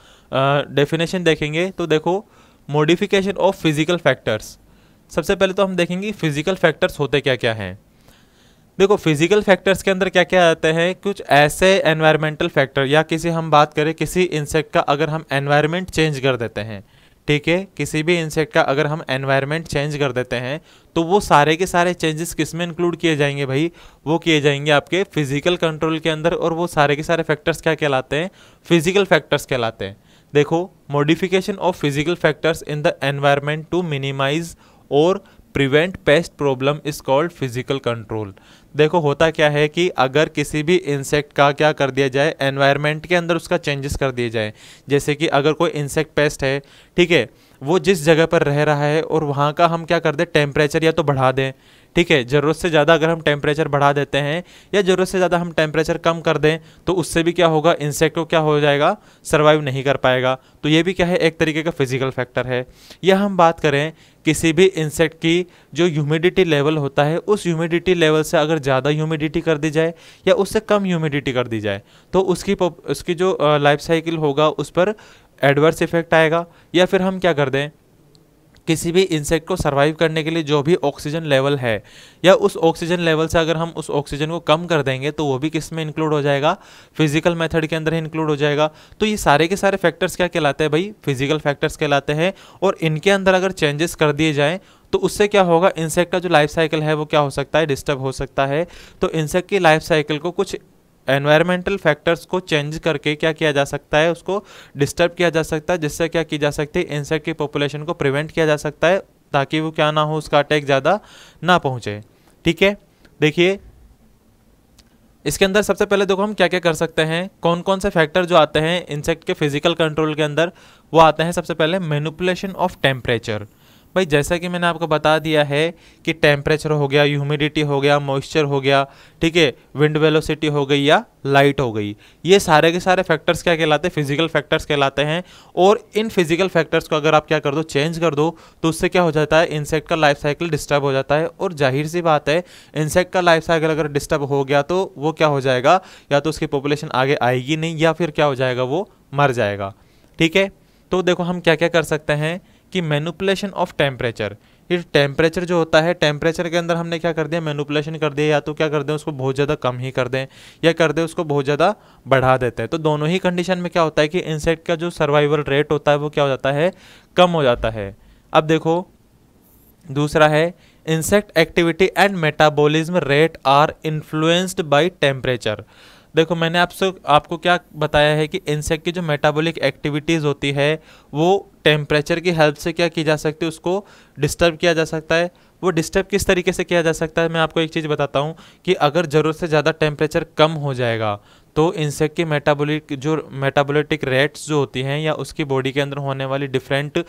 डेफिनेशन देखेंगे तो देखो मॉडिफिकेशन ऑफ फिजिकल फैक्टर्स सबसे पहले तो हम देखेंगे फिजिकल फैक्टर्स होते क्या क्या हैं देखो फिजिकल फैक्टर्स के अंदर क्या क्या आते हैं कुछ ऐसे एनवायरमेंटल फैक्टर या किसी हम बात करें किसी इंसेक्ट का अगर हम एनवायरमेंट चेंज कर देते हैं ठीक है किसी भी इंसेक्ट का अगर हम एनवायरमेंट चेंज कर देते हैं तो वो सारे के सारे चेंजेस किस में इंक्लूड किए जाएंगे भाई वो किए जाएंगे आपके फिजिकल कंट्रोल के अंदर और वो सारे के सारे फैक्टर्स क्या कहलाते हैं फिजिकल फैक्टर्स कहलाते हैं देखो modification of physical factors in the environment to minimize और prevent pest problem is called physical control देखो होता क्या है कि अगर किसी भी इंसेक्ट का क्या कर दिया जाए एनवायरनमेंट के अंदर उसका चेंजेस कर दिए जाए जैसे कि अगर कोई इंसेक्ट पेस्ट है ठीक है वो जिस जगह पर रह रहा है और वहाँ का हम क्या कर दें टेम्परेचर या तो बढ़ा दें ठीक है ज़रूरत से ज़्यादा अगर हम टेम्परेचर बढ़ा देते हैं या ज़रूरत से ज़्यादा हम टेम्परेचर कम कर दें तो उससे भी क्या होगा इंसेक्ट को क्या हो जाएगा सर्वाइव नहीं कर पाएगा तो ये भी क्या है एक तरीके का फिजिकल फैक्टर है या हम बात करें किसी भी इंसेक्ट की जो ह्यूमिडिटी लेवल होता है उस ह्यूमिडिटी लेवल से अगर ज़्यादा ह्यूमिडिटी कर दी जाए या उससे कम ह्यूमिडिटी कर दी जाए तो उसकी उसकी जो लाइफ साइकिल होगा उस पर एडवर्स इफेक्ट आएगा या फिर हम क्या कर दें किसी भी इंसेक्ट को सर्वाइव करने के लिए जो भी ऑक्सीजन लेवल है या उस ऑक्सीजन लेवल से अगर हम उस ऑक्सीजन को कम कर देंगे तो वो भी किस में इंक्लूड हो जाएगा फिजिकल मेथड के अंदर ही इंक्लूड हो जाएगा तो ये सारे के सारे फैक्टर्स क्या कहलाते हैं भाई फिजिकल फैक्टर्स कहलाते हैं और इनके अंदर अगर चेंजेस कर दिए जाएँ तो उससे क्या होगा इंसेक्ट का जो लाइफ साइकिल है वो क्या हो सकता है डिस्टर्ब हो सकता है तो इंसेक्ट की लाइफ साइकिल को कुछ एनवायरमेंटल फैक्टर्स को चेंज करके क्या किया जा सकता है उसको डिस्टर्ब किया जा सकता है जिससे क्या की जा सकती है इंसेक्ट की पॉपुलेशन को प्रिवेंट किया जा सकता है ताकि वो क्या ना हो उसका अटैक ज़्यादा ना पहुँचे ठीक है देखिए इसके अंदर सबसे पहले देखो हम क्या क्या कर सकते हैं कौन कौन से फैक्टर जो आते हैं इंसेक्ट के फिजिकल कंट्रोल के अंदर वो आते हैं सबसे पहले मैनुपुलेशन ऑफ टेम्परेचर भाई जैसा कि मैंने आपको बता दिया है कि टेम्परेचर हो गया ह्यूमिडिटी हो गया मॉइस्चर हो गया ठीक है विंड वेलोसिटी हो गई या लाइट हो गई ये सारे के सारे फैक्टर्स क्या कहलाते हैं फिजिकल फैक्टर्स कहलाते हैं और इन फिजिकल फैक्टर्स को अगर आप क्या कर दो चेंज कर दो तो उससे क्या हो जाता है इंसेक्ट का लाइफ साइकिल डिस्टर्ब हो जाता है और जाहिर सी बात है इंसेक्ट का लाइफ साइकिल अगर डिस्टर्ब हो गया तो वो क्या हो जाएगा या तो उसकी पॉपुलेशन आगे आएगी नहीं या फिर क्या हो जाएगा वो मर जाएगा ठीक है तो देखो हम क्या क्या कर सकते हैं कि मैनुपलेशन ऑफ टेम्परेचर ये टेम्परेचर जो होता है टेम्परेचर के अंदर हमने क्या कर दिया मैनुपलेशन कर दिया या तो क्या कर दें उसको बहुत ज़्यादा कम ही कर दें या कर दें उसको बहुत ज़्यादा बढ़ा देते हैं तो दोनों ही कंडीशन में क्या होता है कि इंसेक्ट का जो सर्वाइवल रेट होता है वो क्या हो जाता है कम हो जाता है अब देखो दूसरा है insect activity and metabolism rate are influenced by temperature देखो मैंने आपसे आपको क्या बताया है कि इंसेक्ट की जो मेटाबॉलिक एक्टिविटीज़ होती है वो टेम्परेचर की हेल्प से क्या की जा सकती है उसको डिस्टर्ब किया जा सकता है वो डिस्टर्ब किस तरीके से किया जा सकता है मैं आपको एक चीज़ बताता हूँ कि अगर ज़रूरत से ज़्यादा टेम्परेचर कम हो जाएगा तो इंसेक्ट की मेटाबोलिक जो मेटाबोलिटिक रेट्स जो होती हैं या उसकी बॉडी के अंदर होने वाली डिफरेंट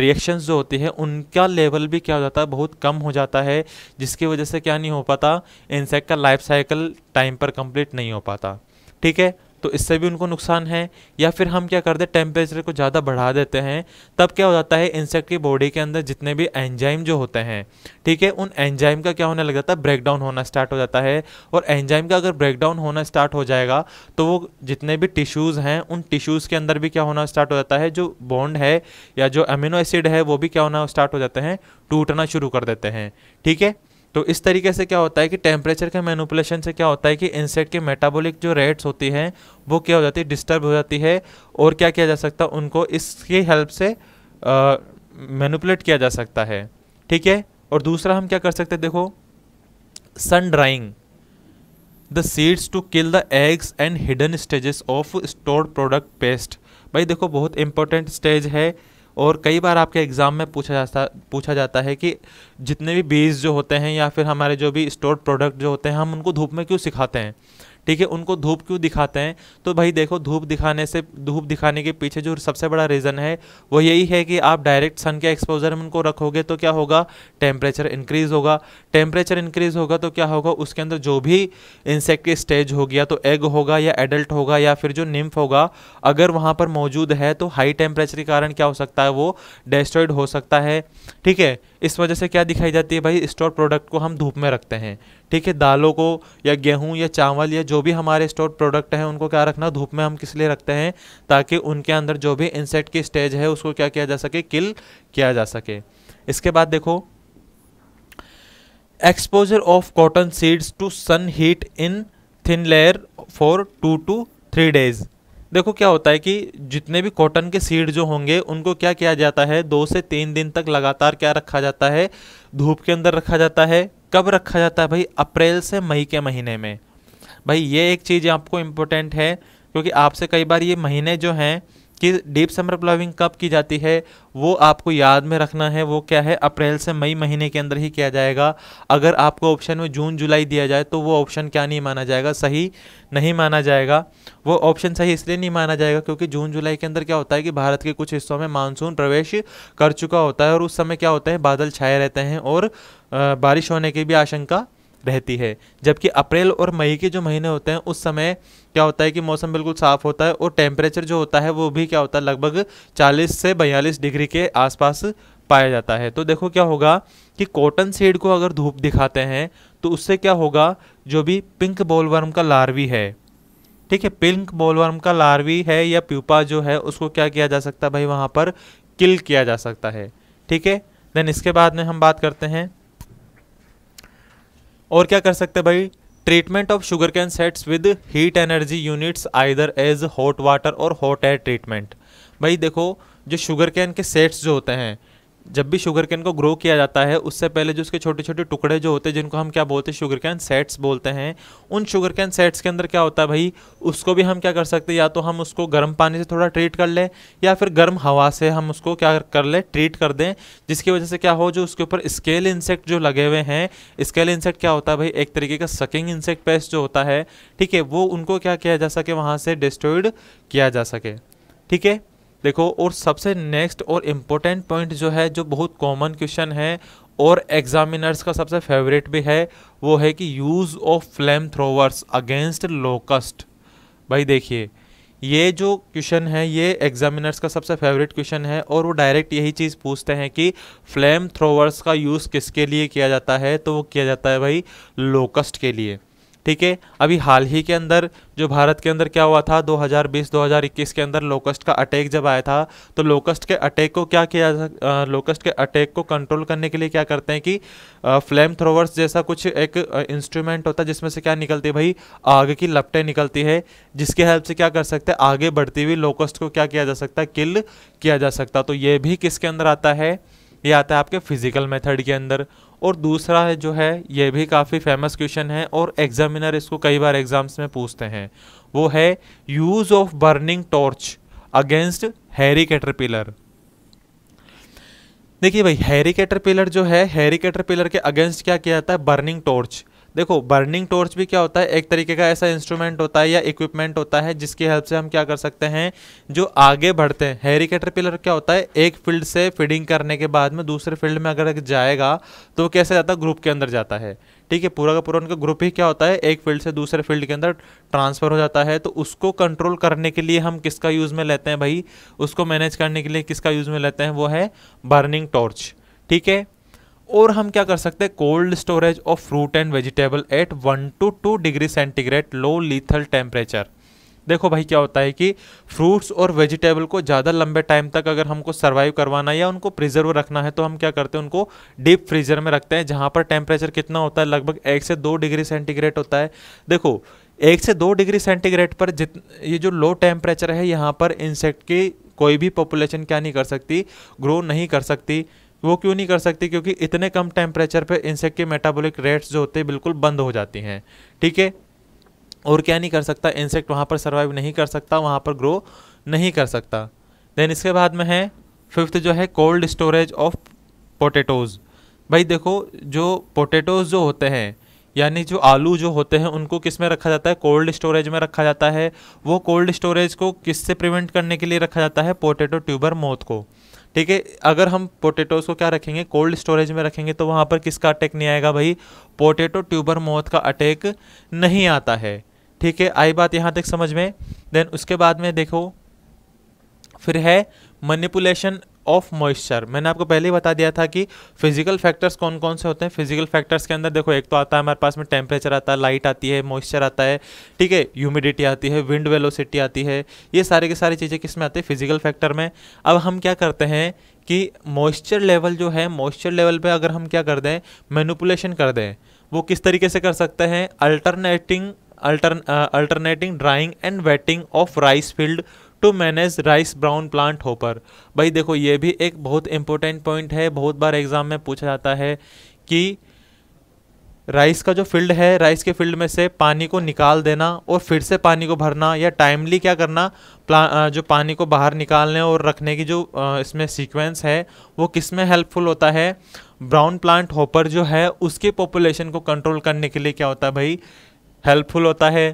रिएक्शंस जो होती हैं उनका लेवल भी क्या हो जाता है बहुत कम हो जाता है जिसकी वजह से क्या नहीं हो पाता इंसेक्ट का लाइफ साइकिल टाइम पर कंप्लीट नहीं हो पाता ठीक है तो इससे भी उनको नुकसान है या फिर हम क्या करते हैं टेम्परेचर को ज़्यादा बढ़ा देते हैं तब क्या हो जाता है इंसेक्ट की बॉडी के अंदर जितने भी एंजाइम जो होते हैं ठीक है उन एंजाइम का क्या होने लग जाता है ब्रेकडाउन होना स्टार्ट हो जाता है और एंजाइम का अगर ब्रेकडाउन होना स्टार्ट हो जाएगा तो वो जितने भी टिश्यूज़ हैं उन टिश्यूज़ के अंदर भी क्या होना स्टार्ट हो जाता है जो बॉन्ड है या जो अमीनो एसिड है वो भी क्या होना स्टार्ट हो जाते हैं टूटना शुरू कर देते हैं ठीक है तो इस तरीके से क्या होता है कि टेम्परेचर के मैनुपुलेशन से क्या होता है कि इंसेक्ट के मेटाबॉलिक जो रेट्स होती हैं वो क्या हो जाती है डिस्टर्ब हो जाती है और क्या किया जा सकता है उनको इसकी हेल्प से मैनुपुलेट किया जा सकता है ठीक है और दूसरा हम क्या कर सकते हैं देखो sun drying the seeds to kill the eggs and hidden stages of stored product pest भाई देखो बहुत इंपॉर्टेंट स्टेज है और कई बार आपके एग्ज़ाम में पूछा जाता पूछा जाता है कि जितने भी बीज जो होते हैं या फिर हमारे जो भी स्टोर प्रोडक्ट जो होते हैं हम उनको धूप में क्यों सिखाते हैं ठीक है उनको धूप क्यों दिखाते हैं तो भाई देखो धूप दिखाने से धूप दिखाने के पीछे जो सबसे बड़ा रीज़न है वो यही है कि आप डायरेक्ट सन के एक्सपोजर में उनको रखोगे तो क्या होगा टेम्परेचर इंक्रीज़ होगा टेम्परेचर इंक्रीज़ होगा तो क्या होगा उसके अंदर जो भी इंसेक्ट की स्टेज होगी या तो एग होगा या एडल्ट होगा या फिर जो निम्फ होगा अगर वहाँ पर मौजूद है तो हाई टेम्परेचर के कारण क्या हो सकता है वो डेस्ट्रॉयड हो सकता है ठीक है इस वजह से क्या दिखाई जाती है भाई स्टोर प्रोडक्ट को हम धूप में रखते हैं ठीक है दालों को या गेहूँ या चावल या जो भी हमारे स्टोर प्रोडक्ट हैं उनको क्या रखना धूप में हम किस लिए रखते हैं ताकि उनके अंदर जो भी इंसेक्ट की स्टेज है उसको क्या किया जा सके किल किया जा सके इसके बाद देखो exposure of cotton seeds to sun heat in thin layer for two two three days देखो क्या होता है कि जितने भी कॉटन के सीड जो होंगे उनको क्या किया जाता है दो से तीन दिन तक लगातार क्या रखा जाता है धूप के अंदर रखा जाता है कब रखा जाता है भाई अप्रैल से मई के महीने में भाई ये एक चीज़ आपको इम्पोर्टेंट है क्योंकि आपसे कई बार ये महीने जो हैं कि डीप समर प्लाविंग कब की जाती है वो आपको याद में रखना है वो क्या है अप्रैल से मई महीने के अंदर ही किया जाएगा अगर आपको ऑप्शन में जून जुलाई दिया जाए तो वो ऑप्शन क्या नहीं माना जाएगा सही नहीं माना जाएगा वो ऑप्शन सही इसलिए नहीं माना जाएगा क्योंकि जून जुलाई के अंदर क्या होता है कि भारत के कुछ हिस्सों में मानसून प्रवेश कर चुका होता है और उस समय क्या होता है बादल छाए रहते हैं और बारिश होने की भी आशंका रहती है जबकि अप्रैल और मई के जो महीने होते हैं उस समय क्या होता है कि मौसम बिल्कुल साफ़ होता है और टेम्परेचर जो होता है वो भी क्या होता है लगभग 40 से बयालीस डिग्री के आसपास पाया जाता है तो देखो क्या होगा कि कॉटन सीड को अगर धूप दिखाते हैं तो उससे क्या होगा जो भी पिंक बॉलवर्म का लार्वी है ठीक है पिंक बॉलवर्म का लार्वी है या प्यूपा जो है उसको क्या किया जा सकता है भाई वहाँ पर किल किया जा सकता है ठीक है देन इसके बाद में हम बात करते हैं और क्या कर सकते हैं भाई treatment of sugar cane sets with heat energy units either as hot water और हॉट एयर ट्रीटमेंट भाई देखो जो शुगर कैन के सेट्स जो होते हैं जब भी शुगर कैन को ग्रो किया जाता है उससे पहले जो उसके छोटे छोटे टुकड़े जो होते हैं जिनको हम क्या बोलते हैं शुगर कैन सेट्स बोलते हैं उन शुगर कैन सेट्स के अंदर क्या होता है भाई उसको भी हम क्या कर सकते हैं या तो हम उसको गर्म पानी से थोड़ा ट्रीट कर लें या फिर गर्म हवा से हम उसको क्या कर लें ट्रीट कर दें जिसकी वजह से क्या हो जो उसके ऊपर स्केल इंसेक्ट जो लगे हुए हैं स्केल इंसेक्ट क्या होता है भाई एक तरीके का सकिंग इंसेक्ट पेस्ट जो होता है ठीक है वो उनको क्या किया जा सके वहाँ से डिस्ट्रॉयड किया जा सके ठीक है देखो और सबसे नेक्स्ट और इम्पोर्टेंट पॉइंट जो है जो बहुत कॉमन क्वेश्चन है और एग्जामिनर्स का सबसे फेवरेट भी है वो है कि use of flame throwers against locust भाई देखिए ये जो क्वेश्चन है ये एग्जामिनर्स का सबसे फेवरेट क्वेश्चन है और वो डायरेक्ट यही चीज़ पूछते हैं कि फ्लेम थ्रोवर्स का यूज़ किसके लिए किया जाता है तो वो किया जाता है भाई लोकस्ट के लिए ठीक है अभी हाल ही के अंदर जो भारत के अंदर क्या हुआ था 2020-2021 के अंदर लोकस्ट का अटैक जब आया था तो लोकस्ट के अटैक को क्या किया जा लोकस्ट के अटैक को कंट्रोल करने के लिए क्या करते हैं कि फ्लेम थ्रोवर्स जैसा कुछ एक इंस्ट्रूमेंट होता है जिसमें से क्या निकलती है भाई आग की लपटें निकलती है जिसके हेल्प से क्या कर सकते हैं आगे बढ़ती हुई लोकस्ट को क्या किया जा सकता है किल किया जा सकता तो ये भी किसके अंदर आता है ये आता है आपके फिजिकल मेथड के अंदर और दूसरा है जो है ये भी काफ़ी फेमस क्वेश्चन है और एग्जामिनर इसको कई बार एग्जाम्स में पूछते हैं वो है use of burning torch against hairy caterpillar देखिए भाई हैरी कैटरपिलर जो है हैरी कैटरपिलर के अगेंस्ट क्या किया जाता है बर्निंग टॉर्च देखो बर्निंग टॉर्च भी क्या होता है एक तरीके का ऐसा इंस्ट्रूमेंट होता है या इक्विपमेंट होता है जिसकी हेल्प से हम क्या कर सकते हैं जो आगे बढ़ते हैं हैरी कैटरपिलर क्या होता है एक फील्ड से फीडिंग करने के बाद में दूसरे फील्ड में अगर जाएगा तो कैसे जाता है ग्रुप के अंदर जाता है ठीक है पूरा का पूरा उनका ग्रुप ही क्या होता है एक फील्ड से दूसरे फील्ड के अंदर ट्रांसफ़र हो जाता है तो उसको कंट्रोल करने के लिए हम किसका यूज़ में लेते हैं भाई उसको मैनेज करने के लिए किसका यूज़ में लेते हैं वो है बर्निंग टॉर्च ठीक है और हम क्या कर सकते हैं cold storage of fruit and vegetable at one two two degree centigrade low lethal temperature देखो भाई क्या होता है कि फ्रूट्स और वेजिटेबल को ज़्यादा लंबे टाइम तक अगर हमको सर्वाइव करवाना है या उनको प्रिजर्व रखना है तो हम क्या करते हैं उनको डीप फ्रीजर में रखते हैं जहाँ पर टेम्परेचर कितना होता है लगभग एक से दो डिग्री सेंटीग्रेड होता है देखो एक से दो डिग्री सेंटीग्रेड पर जित ये जो लो टेम्परेचर है यहाँ पर इंसेक्ट की कोई भी पॉपुलेशन क्या नहीं कर सकती ग्रो नहीं कर सकती वो क्यों नहीं कर सकती क्योंकि इतने कम टेम्परेचर पे इंसेक्ट के मेटाबॉलिक रेट्स जो होते हैं बिल्कुल बंद हो जाती हैं ठीक है और क्या नहीं कर सकता इंसेक्ट वहाँ पर सर्वाइव नहीं कर सकता वहाँ पर ग्रो नहीं कर सकता देन इसके बाद में है फिफ्थ जो है कोल्ड स्टोरेज ऑफ पोटैटोज़ भाई देखो जो पोटैटोज़ जो होते हैं यानी जो आलू जो होते हैं उनको किस में रखा जाता है कोल्ड स्टोरेज में रखा जाता है वो कोल्ड स्टोरेज को किससे प्रिवेंट करने के लिए रखा जाता है पोटैटो ट्यूबर मौत को ठीक है अगर हम पोटेटोज को क्या रखेंगे कोल्ड स्टोरेज में रखेंगे तो वहाँ पर किसका अटैक नहीं आएगा भाई पोटेटो ट्यूबर मौत का अटैक नहीं आता है ठीक है आई बात यहाँ तक समझ में देन उसके बाद में देखो फिर है मनीपुलेशन ऑफ मॉइस्चर मैंने आपको पहले ही बता दिया था कि फिजिकल फैक्टर्स कौन कौन से होते हैं फिजिकल फैक्टर्स के अंदर देखो एक तो आता है हमारे पास में टेम्परेचर आता है लाइट आती है मॉइस्चर आता है ठीक है ह्यूमिडिटी आती है विंड वेलोसिटी आती है ये सारे की सारी चीज़ें किस में आती है फिजिकल फैक्टर में अब हम क्या करते हैं कि मॉइस्चर लेवल जो है मॉइस्चर लेवल पर अगर हम क्या कर दें मैनुपुलेशन कर दें वो किस तरीके से कर सकते हैं alternating alternating drying and wetting of rice field to manage rice brown plant hopper भाई देखो ये भी एक बहुत इंपॉर्टेंट पॉइंट है बहुत बार एग्ज़ाम में पूछा जाता है कि राइस का जो फील्ड है राइस के फील्ड में से पानी को निकाल देना और फिर से पानी को भरना या टाइमली क्या करना प्ला जो पानी को बाहर निकालने और रखने की जो इसमें सीक्वेंस है वो किस में हेल्पफुल होता है ब्राउन प्लांट होपर जो है उसके पॉपुलेशन को कंट्रोल करने के लिए क्या होता है भाई हेल्पफुल होता है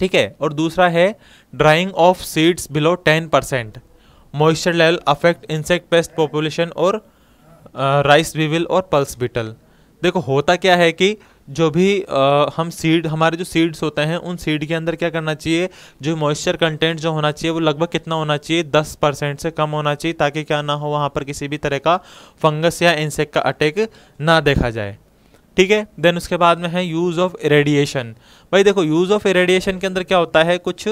ठीक है और दूसरा है drying of seeds below ten percent moisture level affect insect pest population और राइस विविल और पल्स बिटल देखो होता क्या है कि जो भी आ, हम सीड हमारे जो सीड्स होते हैं उन सीड के अंदर क्या करना चाहिए जो मॉइस्चर कंटेंट जो होना चाहिए वो लगभग कितना होना चाहिए दस परसेंट से कम होना चाहिए ताकि क्या ना हो वहाँ पर किसी भी तरह का फंगस या इंसेक्ट का अटैक ना देखा जाए ठीक है देन उसके बाद में है यूज ऑफ इरेडिएशन भाई देखो यूज ऑफ इरेडिएशन के अंदर क्या होता है कुछ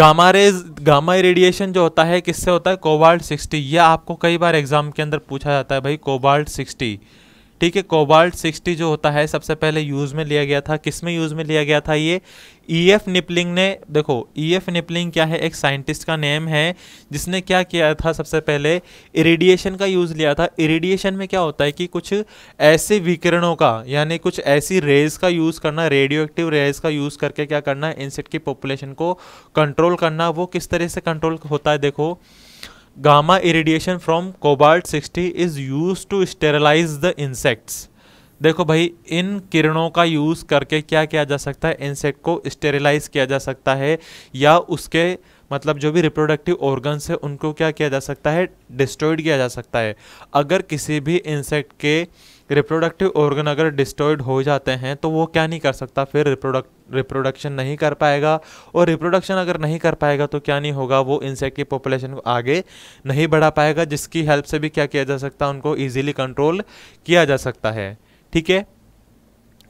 गामा रेज गामा रेडिएशन जो होता है किससे होता है कोबाल्ट 60 यह आपको कई बार एग्जाम के अंदर पूछा जाता है भाई कोबाल्ट ठीक है कोबाल्ट 60 जो होता है सबसे पहले यूज़ में लिया गया था किस में यूज़ में लिया गया था ये ई एफ निपलिंग ने देखो ई एफ निपलिंग क्या है एक साइंटिस्ट का नेम है जिसने क्या किया था सबसे पहले इरेडिएशन का यूज़ लिया था इरेडिएशन में क्या होता है कि कुछ ऐसे विकिरणों का यानी कुछ ऐसी रेज का यूज़ करना रेडियो एक्टिव रेज का यूज़ करके क्या करना इंसेक्ट की पॉपुलेशन को कंट्रोल करना वो किस तरह से कंट्रोल होता है देखो gamma irradiation from cobalt 60 is use to sterilize the insects देखो भाई इन किरणों का यूज़ करके क्या किया जा सकता है इंसेक्ट को स्टेरलाइज किया जा सकता है या उसके मतलब जो भी रिप्रोडक्टिव ऑर्गन्स है उनको क्या किया जा सकता है डिस्ट्रॉयड किया जा सकता है अगर किसी भी इंसेक्ट के रिप्रोडक्टिव ऑर्गन अगर डिस्ट्रॉयड हो जाते हैं तो वो क्या नहीं कर सकता फिर रिप्रोडक्ट रिप्रोडक्शन नहीं कर पाएगा और रिप्रोडक्शन अगर नहीं कर पाएगा तो क्या नहीं होगा वो इंसेक्ट की पॉपुलेशन को आगे नहीं बढ़ा पाएगा जिसकी हेल्प से भी क्या किया जा सकता है उनको ईजिली कंट्रोल किया जा सकता है ठीक है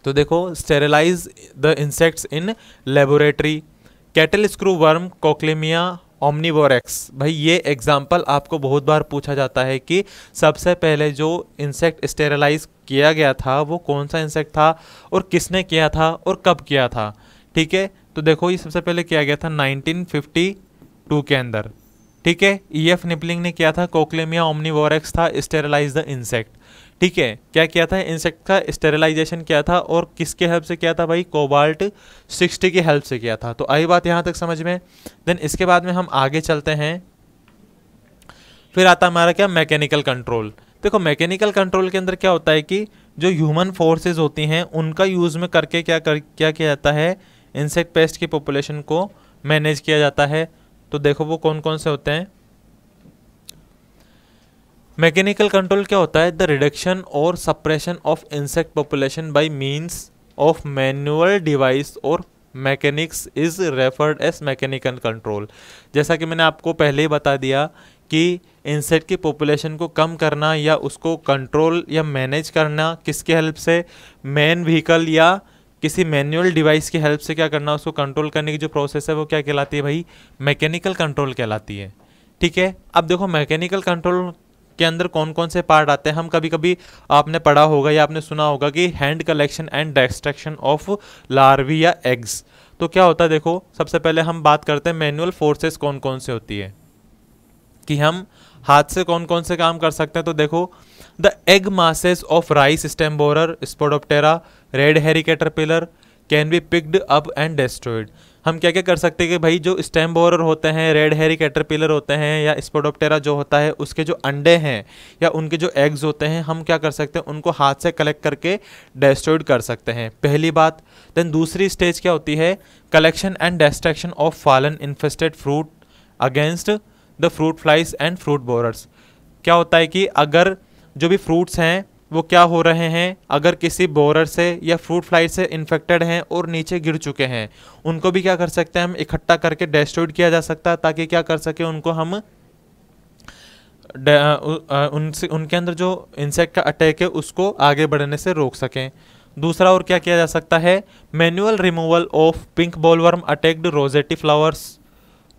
तो देखो sterilize the insects in laboratory cattle screw worm Cochliomyia hominivorax भाई ये एग्जाम्पल आपको बहुत बार पूछा जाता है कि सबसे पहले जो इंसेक्ट स्टेरलाइज किया गया था वो कौन सा इंसेक्ट था और किसने किया था और कब किया था ठीक है तो देखो ये सबसे पहले किया गया था 1952 के अंदर ठीक है ई एफ निपलिंग ने किया था कोकलेमिया ओमनीवोरेक्स था स्टेरलाइज द इंसेक्ट ठीक है क्या किया था इंसेक्ट का स्टेरिलाइजेशन किया था और किसके हेल्प से किया था भाई कोबाल्ट सिक्सटी की हेल्प से किया था तो आई बात यहाँ तक समझ में देन इसके बाद में हम आगे चलते हैं फिर आता हमारा क्या मैकेनिकल कंट्रोल देखो मैकेनिकल कंट्रोल के अंदर क्या होता है कि जो ह्यूमन फोर्सेज होती हैं उनका यूज़ में करके क्या कर क्या किया जाता है इंसेक्ट पेस्ट की पॉपुलेशन को मैनेज किया जाता है तो देखो वो कौन कौन से होते हैं मैकेनिकल कंट्रोल क्या होता है द रिडक्शन और suppression of insect population by means of manual device और mechanics is referred as mechanical control जैसा कि मैंने आपको पहले ही बता दिया कि इंसेक्ट की पॉपुलेशन को कम करना या उसको कंट्रोल या मैनेज करना किसके हेल्प से मैन व्हीकल या किसी मैनुअल डिवाइस की हेल्प से क्या करना उसको कंट्रोल करने की जो प्रोसेस है वो क्या कहलाती है भाई मैकेनिकल कंट्रोल कहलाती है ठीक है अब देखो मैकेनिकल कंट्रोल के अंदर कौन कौन से पार्ट आते हैं हम कभी कभी आपने पढ़ा होगा या आपने सुना होगा कि hand collection and destruction of larvae या एग्स तो क्या होता है देखो सबसे पहले हम बात करते हैं मैनुअल फोर्सेस कौन कौन से होती है कि हम हाथ से कौन कौन से काम कर सकते हैं तो देखो the egg masses of rice stem borer Spodoptera red hairy caterpillar can be picked up and destroyed हम क्या क्या कर सकते हैं कि भाई जो स्टेम बोरर होते हैं रेड हेरी कैटरपिलर होते हैं या स्पोडोप्टेरा जो होता है उसके जो अंडे हैं या उनके जो एग्स होते हैं हम क्या कर सकते हैं उनको हाथ से कलेक्ट करके डेस्ट्रॉयड कर सकते हैं पहली बात देन दूसरी स्टेज क्या होती है collection and destruction of fallen infested fruit against the fruit flies and fruit borers क्या होता है कि अगर जो भी फ्रूट्स हैं वो क्या हो रहे हैं अगर किसी बोरर से या फ्रूट फ्लाई से इन्फेक्टेड हैं और नीचे गिर चुके हैं उनको भी क्या कर सकते हैं हम इकट्ठा करके डेस्ट्रॉइड किया जा सकता है ताकि क्या कर सके उनको हम उनसे उनके अंदर जो इंसेक्ट का अटैक है उसको आगे बढ़ने से रोक सकें दूसरा और क्या किया जा सकता है manual removal of pink bollworm attacked rosette flowers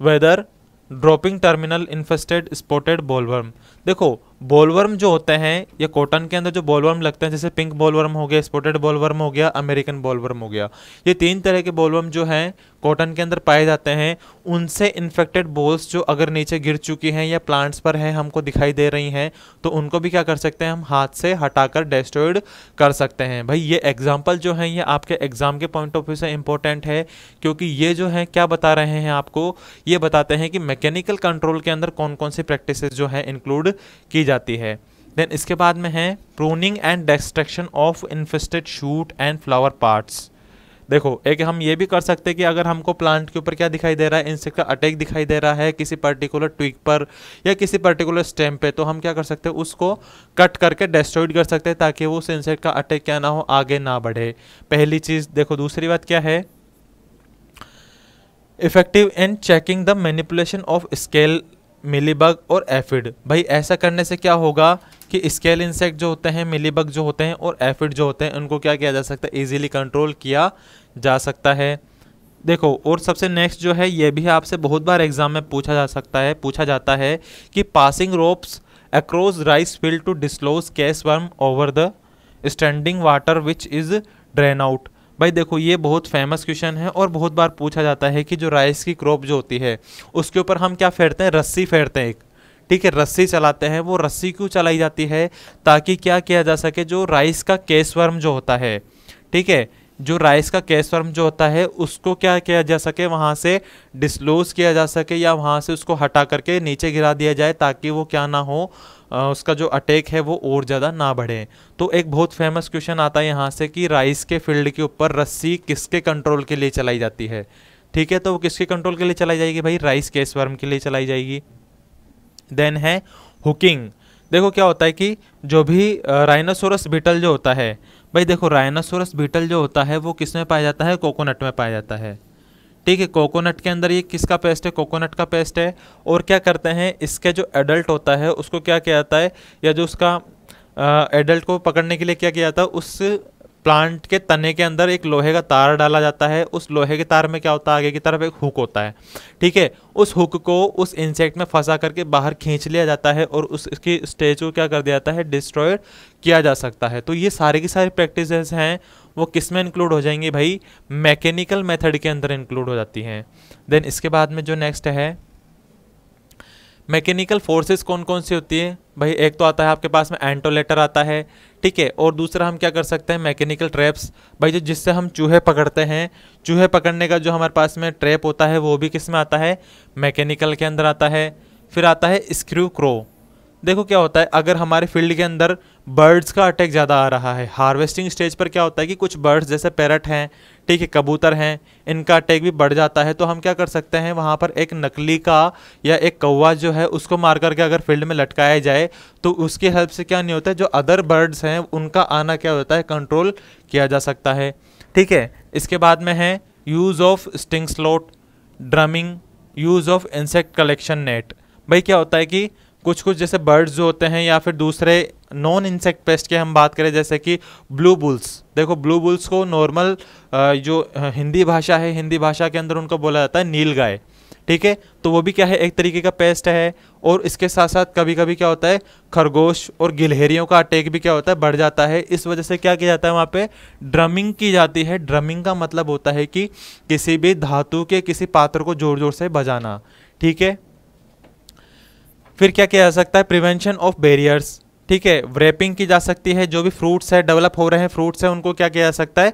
whether dropping terminal infested spotted bollworm देखो बॉलवर्म जो होते हैं या कॉटन के अंदर जो बॉलवर्म लगते हैं जैसे पिंक बॉलवर्म हो गया स्पॉटेड बॉलवर्म हो गया अमेरिकन बॉलवर्म हो गया ये तीन तरह के बॉलवर्म जो हैं कॉटन के अंदर पाए जाते हैं उनसे इन्फेक्टेड बॉल्स जो अगर नीचे गिर चुकी हैं या प्लांट्स पर हैं हमको दिखाई दे रही हैं तो उनको भी क्या कर सकते हैं हम हाथ से हटाकर डेस्ट्रॉयड कर सकते हैं भाई ये एग्जाम्पल जो है ये आपके एग्ज़ाम के पॉइंट ऑफ व्यू से इंपॉर्टेंट है क्योंकि ये जो है क्या बता रहे हैं आपको ये बताते हैं कि मैकेनिकल कंट्रोल के अंदर कौन कौन सी प्रैक्टिस जो हैं इंक्लूड की जाती है देन इसके बाद में है pruning and destruction of infested shoot and flower parts देखो एक हम ये भी कर सकते हैं कि अगर हमको प्लांट के ऊपर क्या दिखाई दे रहा है इनसे का अटैक दिखाई दे रहा है किसी पर्टिकुलर ट्विक पर या किसी पर्टिकुलर स्टेम पे तो हम क्या कर सकते हैं उसको कट करके डिस्ट्रॉइड कर सकते हैं ताकि वो उस इंसेक्ट का अटैक क्या ना हो आगे ना बढ़े पहली चीज़ देखो दूसरी बात क्या है effective in checking the manipulation of scale mealybug और एफिड भाई ऐसा करने से क्या होगा कि स्केल इंसेक्ट जो होते हैं मिलीबग जो होते हैं और एफिड जो होते हैं उनको क्या किया जा सकता है ईजिली कंट्रोल किया जा सकता है देखो और सबसे नेक्स्ट जो है ये भी आपसे बहुत बार एग्जाम में पूछा जा सकता है पूछा जाता है कि passing ropes across rice field to dislodge case worm over the standing water which is drain out भाई देखो ये बहुत फेमस क्वेश्चन है और बहुत बार पूछा जाता है कि जो राइस की क्रॉप जो होती है उसके ऊपर हम क्या फेरते हैं रस्सी फेरते हैं एक ठीक है रस्सी चलाते हैं वो रस्सी क्यों चलाई जाती है ताकि क्या किया जा सके जो राइस का केसवर्म जो होता है ठीक है जो राइस का कैश फर्म जो होता है उसको क्या किया जा सके वहाँ से डिस्लोज किया जा सके या वहाँ से उसको हटा करके नीचे गिरा दिया जाए ताकि वो क्या ना हो उसका जो अटैक है वो और ज़्यादा ना बढ़े तो एक बहुत फेमस क्वेश्चन आता है यहाँ से कि राइस के फील्ड के ऊपर रस्सी किसके कंट्रोल के लिए चलाई जाती है ठीक है तो वो किसके कंट्रोल के लिए चलाई जाएगी भाई राइस केस वर्म के लिए चलाई जाएगी देन है हुकिंग देखो क्या होता है कि जो भी राइनासोरस बीटल जो होता है भाई देखो रायनासोरस बीटल जो होता है वो किस में पाया जाता है कोकोनट में पाया जाता है ठीक है कोकोनट के अंदर ये किसका पेस्ट है कोकोनट का पेस्ट है और क्या करते हैं इसके जो एडल्ट होता है उसको क्या किया जाता है या जो उसका एडल्ट को पकड़ने के लिए क्या किया जाता है उस प्लांट के तने के अंदर एक लोहे का तार डाला जाता है उस लोहे के तार में क्या होता है आगे की तरफ एक हुक होता है ठीक है उस हुक को उस इंसेक्ट में फंसा करके बाहर खींच लिया जाता है और उस उसकी स्टेज को क्या कर दिया जाता है डिस्ट्रॉय किया जा सकता है तो ये सारे की सारी प्रैक्टिस हैं वो किस में इंक्लूड हो जाएंगी भाई मैकेनिकल मेथड के अंदर इंक्लूड हो जाती हैं देन इसके बाद में जो नेक्स्ट है मैकेनिकल फोर्सेस कौन कौन सी होती है भाई एक तो आता है आपके पास में एंटोलेटर आता है ठीक है और दूसरा हम क्या कर सकते हैं मैकेनिकल ट्रैप्स भाई जो जिससे हम चूहे पकड़ते हैं चूहे पकड़ने का जो हमारे पास में ट्रैप होता है वो भी किस में आता है मैकेनिकल के अंदर आता है फिर आता है स्क्रू क्रो देखो क्या होता है अगर हमारे फील्ड के अंदर बर्ड्स का अटैक ज़्यादा आ रहा है हार्वेस्टिंग स्टेज पर क्या होता है कि कुछ बर्ड्स जैसे पैरट हैं ठीक है कबूतर हैं इनका अटैक भी बढ़ जाता है तो हम क्या कर सकते हैं वहाँ पर एक नकली का या एक कौवा जो है उसको मार करके अगर फील्ड में लटकाया जाए तो उसकी हेल्प से क्या नहीं होता है जो अदर बर्ड्स हैं उनका आना क्या होता है कंट्रोल किया जा सकता है ठीक है इसके बाद में है use of sting slot drumming use of insect collection net भाई क्या होता है कि कुछ कुछ जैसे बर्ड्स जो होते हैं या फिर दूसरे नॉन इंसेक्ट पेस्ट की हम बात करें जैसे कि ब्लू बुल्स देखो ब्लू बुल्स को नॉर्मल जो हिंदी भाषा है हिंदी भाषा के अंदर उनको बोला जाता है नील गाय ठीक है तो वो भी क्या है एक तरीके का पेस्ट है और इसके साथ साथ कभी कभी क्या होता है खरगोश और गिलहरियों का अटैक भी क्या होता है बढ़ जाता है इस वजह से क्या किया जाता है वहाँ पे ड्रमिंग की जाती है ड्रमिंग का मतलब होता है कि किसी भी धातु के किसी पात्र को जोर जोर से बजाना ठीक है फिर क्या किया जा सकता है प्रिवेंशन ऑफ बैरियर्स ठीक है रैपिंग की जा सकती है जो भी फ्रूट्स है डेवलप हो रहे हैं फ्रूट्स हैं उनको क्या किया जा सकता है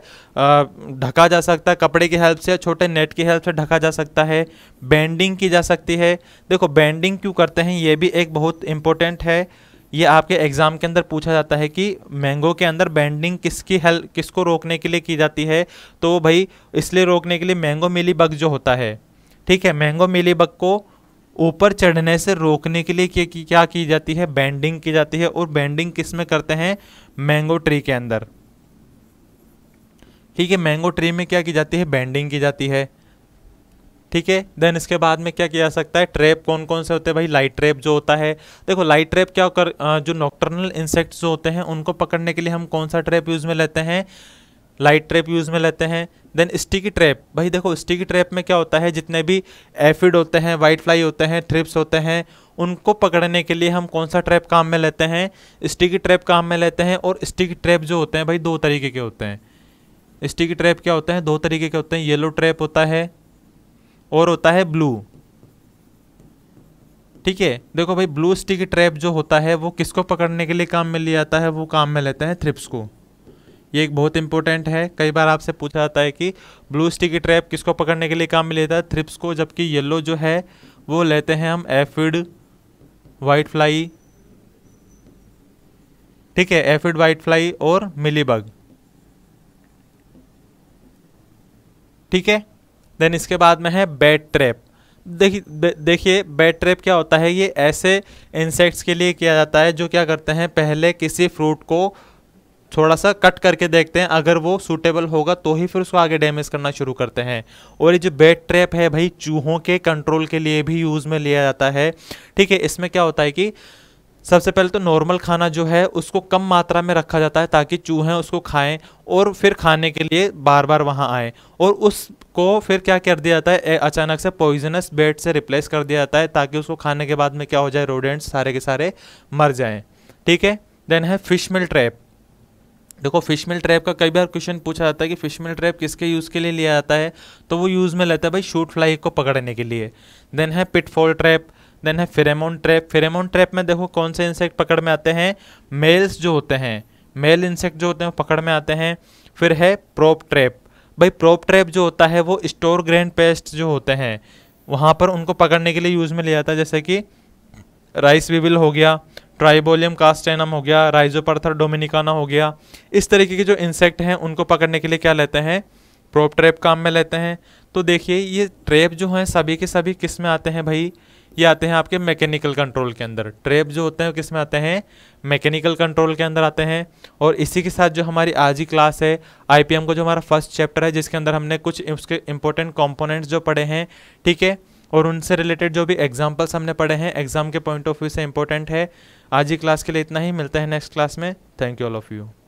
ढका जा सकता है कपड़े की हेल्प से छोटे नेट की हेल्प से ढका जा सकता है बैंडिंग की जा सकती है देखो बैंडिंग क्यों करते हैं ये भी एक बहुत इंपॉर्टेंट है ये आपके एग्ज़ाम के अंदर पूछा जाता है कि मैंगो के अंदर बैंडिंग किसकी हेल्प किसको रोकने के लिए की जाती है तो भाई इसलिए रोकने के लिए मैंगो मिली बग जो होता है ठीक है मैंगो मिली बग को ऊपर चढ़ने से रोकने के लिए क्या, क्या की जाती है बैंडिंग की जाती है और बैंडिंग किस में करते हैं मैंगो ट्री के अंदर ठीक है मैंगो ट्री में क्या की जाती है बैंडिंग की जाती है ठीक है देन इसके बाद में क्या किया जा सकता है ट्रैप कौन कौन से होते हैं भाई लाइट ट्रैप जो होता है देखो लाइट ट्रैप क्या कर जो नॉक्टर्नल इंसेक्ट्स जो होते हैं उनको पकड़ने के लिए हम कौन सा ट्रैप यूज़ में लेते हैं लाइट ट्रैप यूज़ में लेते हैं देन स्टिकी ट्रैप भाई देखो स्टिकी ट्रैप में क्या होता है जितने भी एफिड होते हैं वाइट फ्लाई होते हैं थ्रिप्स होते हैं उनको पकड़ने के लिए हम कौन सा ट्रैप काम में लेते हैं स्टिकी ट्रैप काम में लेते हैं और स्टिकी ट्रैप जो होते हैं भाई दो तरीके के होते हैं स्टिकी ट्रैप क्या होते हैं दो तरीके के होते हैं येलो ट्रैप होता है और होता है ब्लू ठीक है देखो भाई ब्लू स्टिकी ट्रैप जो होता है वो किसको पकड़ने के लिए काम में लिया जाता है वो काम में लेते हैं थ्रिप्स को ये एक बहुत इंपॉर्टेंट है कई बार आपसे पूछा जाता है कि ब्लू स्टिकी ट्रैप किसको पकड़ने के लिए काम में लेता है थ्रिप्स को जबकि येलो जो है वो लेते हैं हम एफिड वाइट फ्लाई ठीक है एफिड वाइट फ्लाई और मिलीबग ठीक है देन इसके बाद में है बैट ट्रैप देखिए देखिए बैट ट्रैप क्या होता है ये ऐसे इंसेक्ट्स के लिए किया जाता है जो क्या करते हैं पहले किसी फ्रूट को थोड़ा सा कट करके देखते हैं अगर वो सूटेबल होगा तो ही फिर उसको आगे डैमेज करना शुरू करते हैं और ये जो बेड ट्रैप है भाई चूहों के कंट्रोल के लिए भी यूज़ में लिया जाता है ठीक है इसमें क्या होता है कि सबसे पहले तो नॉर्मल खाना जो है उसको कम मात्रा में रखा जाता है ताकि चूहे उसको खाएं और फिर खाने के लिए बार बार वहाँ आएँ और उसको फिर क्या कर दिया जाता है अचानक से पॉइजनस बेड से रिप्लेस कर दिया जाता है ताकि उसको खाने के बाद में क्या हो जाए रोडेंट्स सारे के सारे मर जाएँ ठीक है देन है फिश मिल ट्रैप देखो फिश मिल ट्रैप का कई बार क्वेश्चन पूछा जाता है कि फिश मिल ट्रैप किसके यूज़ के लिए लिया जाता है तो वो यूज़ में लेता है भाई शूट फ्लाई को पकड़ने के लिए देन है पिटफॉल ट्रैप देन है फेरेमोन ट्रैप फेरेमोन ट्रैप में देखो कौन से इंसेक्ट पकड़ में आते हैं मेल्स जो होते हैं मेल इंसेक्ट जो होते हैं वो पकड़ में आते हैं फिर है प्रोप ट्रैप भाई प्रोप ट्रैप जो होता है वो स्टोर ग्रैंड पेस्ट जो होते हैं वहाँ पर उनको पकड़ने के लिए यूज़ में लिया जाता है जैसे कि राइस विविल हो गया ट्राइबोलियम कास्टेनम हो गया राइजोपर्थर डोमिनिकाना हो गया इस तरीके के जो इंसेक्ट हैं उनको पकड़ने के लिए क्या लेते हैं प्रोप ट्रैप काम में लेते हैं तो देखिए ये ट्रैप जो हैं सभी के सभी किस में आते हैं भाई ये आते हैं आपके मैकेनिकल कंट्रोल के अंदर ट्रैप जो होते हैं किस में आते हैं मैकेनिकल कंट्रोल के अंदर आते हैं और इसी के साथ जो हमारी आज ही क्लास है आईपीएम को जो हमारा फर्स्ट चैप्टर है जिसके अंदर हमने कुछ उसके इंपॉर्टेंट कॉम्पोनेंट्स जो पढ़े हैं ठीक है और उनसे रिलेटेड जो भी एग्जाम्पल्स हमने पढ़े हैं एग्जाम के पॉइंट ऑफ व्यू से इंपॉर्टेंट है आज की क्लास के लिए इतना ही मिलता है नेक्स्ट क्लास में thank you all of you